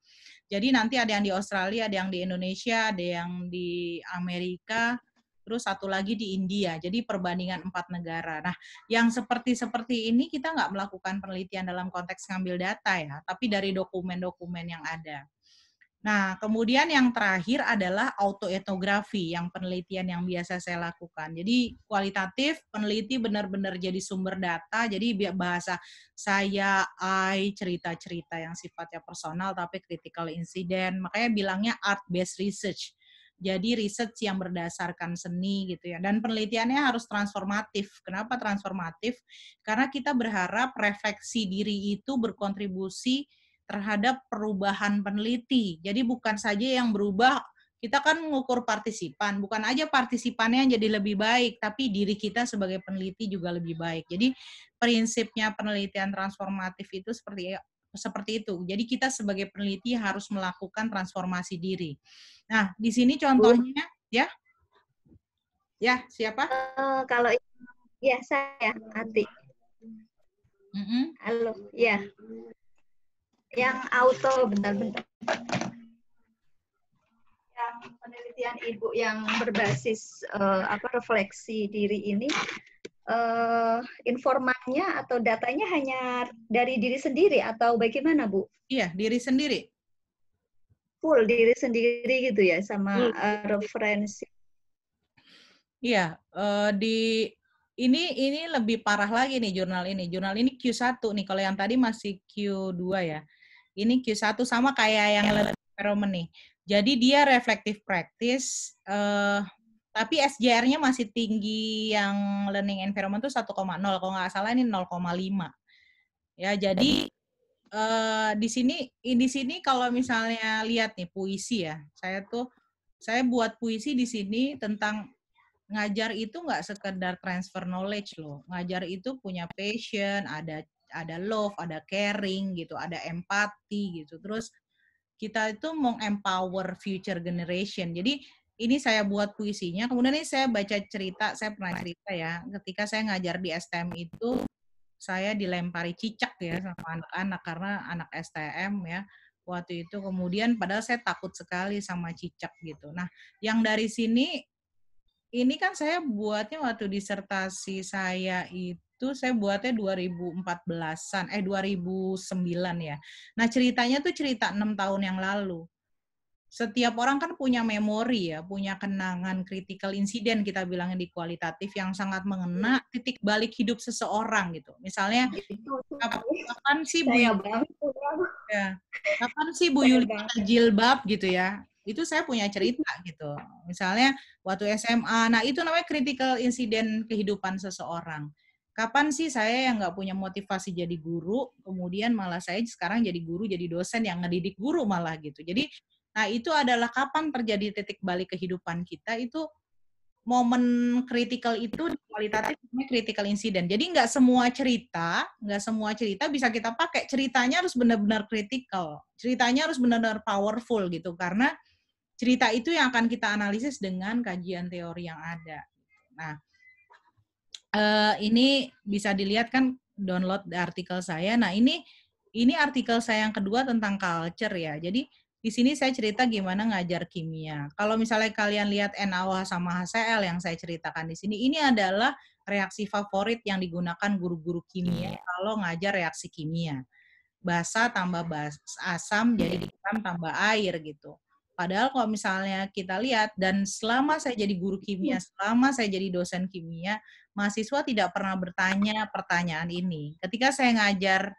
Jadi nanti ada yang di Australia, ada yang di Indonesia, ada yang di Amerika, terus satu lagi di India. Jadi perbandingan empat negara. Nah, yang seperti seperti ini kita nggak melakukan penelitian dalam konteks ngambil data ya, tapi dari dokumen-dokumen yang ada. Nah, kemudian yang terakhir adalah autoetnografi, yang penelitian yang biasa saya lakukan. Jadi kualitatif, peneliti benar-benar jadi sumber data, jadi bahasa saya, I, cerita-cerita yang sifatnya personal tapi critical incident, makanya bilangnya art-based research. Jadi research yang berdasarkan seni gitu ya. Dan penelitiannya harus transformatif. Kenapa transformatif? Karena kita berharap refleksi diri itu berkontribusi terhadap perubahan peneliti. Jadi bukan saja yang berubah, kita kan mengukur partisipan, bukan aja partisipannya jadi lebih baik, tapi diri kita sebagai peneliti juga lebih baik. Jadi prinsipnya penelitian transformatif itu seperti seperti itu. Jadi kita sebagai peneliti harus melakukan transformasi diri. Nah, di sini contohnya ya. Ya, siapa? Uh, kalau ya saya Ati. Mm -hmm. Halo, ya yang auto bentar-bentar yang penelitian ibu yang berbasis uh, apa refleksi diri ini uh, informannya atau datanya hanya dari diri sendiri atau bagaimana bu? Iya diri sendiri. Full diri sendiri gitu ya sama uh, referensi. Iya uh, di ini ini lebih parah lagi nih jurnal ini. Jurnal ini Q1 nih kalau yang tadi masih Q2 ya. Ini Q1 sama kayak yang yeah. Ya. environment. nih. Jadi dia reflective practice, uh, tapi SJR-nya masih tinggi yang learning environment itu 1,0. Kalau nggak salah ini 0,5. Ya, jadi uh, di sini di sini kalau misalnya lihat nih puisi ya, saya tuh saya buat puisi di sini tentang ngajar itu nggak sekedar transfer knowledge loh. Ngajar itu punya passion, ada ada love, ada caring gitu, ada empati gitu. Terus kita itu mengempower future generation. Jadi ini saya buat puisinya. Kemudian ini saya baca cerita, saya pernah cerita ya, ketika saya ngajar di STM itu saya dilempari cicak ya sama anak-anak karena anak STM ya waktu itu kemudian padahal saya takut sekali sama cicak gitu. Nah, yang dari sini ini kan saya buatnya waktu disertasi saya itu itu saya buatnya 2014-an, eh 2009 ya. Nah ceritanya tuh cerita enam tahun yang lalu. Setiap orang kan punya memori ya, punya kenangan critical incident kita bilangnya di kualitatif yang sangat mengena titik balik hidup seseorang gitu. Misalnya kapan sih Bu Yuli, ya, kapan sih Bu Yuli jilbab gitu ya? itu saya punya cerita gitu. Misalnya waktu SMA, nah itu namanya critical incident kehidupan seseorang kapan sih saya yang nggak punya motivasi jadi guru, kemudian malah saya sekarang jadi guru, jadi dosen yang ngedidik guru malah gitu. Jadi, nah itu adalah kapan terjadi titik balik kehidupan kita itu momen kritikal itu kualitatifnya kritikal insiden. Jadi nggak semua cerita, nggak semua cerita bisa kita pakai. Ceritanya harus benar-benar kritikal, ceritanya harus benar-benar powerful gitu karena cerita itu yang akan kita analisis dengan kajian teori yang ada. Nah, uh, ini bisa dilihat kan download artikel saya. Nah, ini ini artikel saya yang kedua tentang culture ya. Jadi di sini saya cerita gimana ngajar kimia. Kalau misalnya kalian lihat NaOH sama HCl yang saya ceritakan di sini, ini adalah reaksi favorit yang digunakan guru-guru kimia iya. kalau ngajar reaksi kimia. Basa tambah bas, asam jadi asam iya. tambah air gitu. Padahal kalau misalnya kita lihat dan selama saya jadi guru kimia, hmm. selama saya jadi dosen kimia, mahasiswa tidak pernah bertanya pertanyaan ini. Ketika saya ngajar,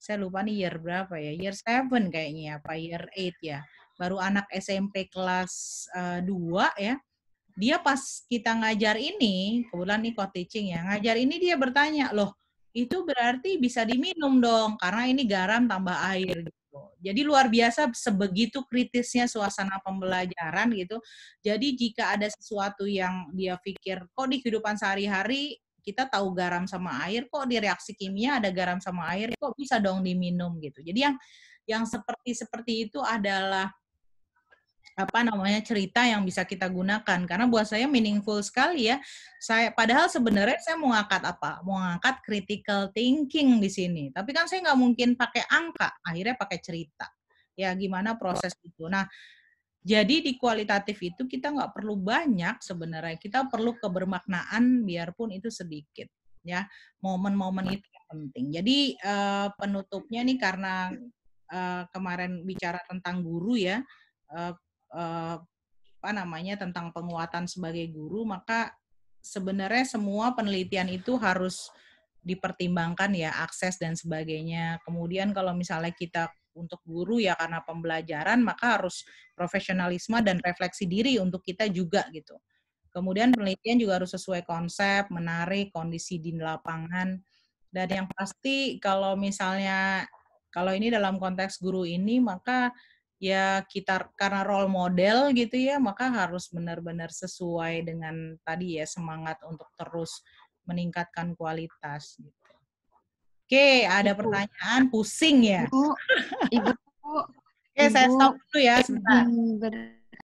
saya lupa nih year berapa ya, year 7 kayaknya ya, apa year 8 ya. Baru anak SMP kelas uh, ya. Dia pas kita ngajar ini, kebetulan nih co-teaching ya, ngajar ini dia bertanya, loh itu berarti bisa diminum dong, karena ini garam tambah air. Gitu. Jadi luar biasa sebegitu kritisnya suasana pembelajaran gitu. Jadi jika ada sesuatu yang dia pikir kok di kehidupan sehari-hari kita tahu garam sama air kok di reaksi kimia ada garam sama air kok bisa dong diminum gitu. Jadi yang yang seperti seperti itu adalah apa namanya cerita yang bisa kita gunakan karena buat saya meaningful sekali ya saya padahal sebenarnya saya mau ngangkat apa mau ngangkat critical thinking di sini tapi kan saya nggak mungkin pakai angka akhirnya pakai cerita ya gimana proses itu nah jadi di kualitatif itu kita nggak perlu banyak sebenarnya kita perlu kebermaknaan biarpun itu sedikit ya momen-momen itu yang penting jadi uh, penutupnya nih karena uh, kemarin bicara tentang guru ya eh, Eh, apa namanya tentang penguatan sebagai guru, maka sebenarnya semua penelitian itu harus dipertimbangkan ya akses dan sebagainya. Kemudian kalau misalnya kita untuk guru ya karena pembelajaran maka harus profesionalisme dan refleksi diri untuk kita juga gitu. Kemudian penelitian juga harus sesuai konsep, menarik kondisi di lapangan. Dan yang pasti kalau misalnya kalau ini dalam konteks guru ini maka ya kita karena role model gitu ya maka harus benar-benar sesuai dengan tadi ya semangat untuk terus meningkatkan kualitas gitu. Oke, ada gitu. pertanyaan pusing ya. Ibu, Ibu Oke, saya stop dulu ya sebentar. Hmm,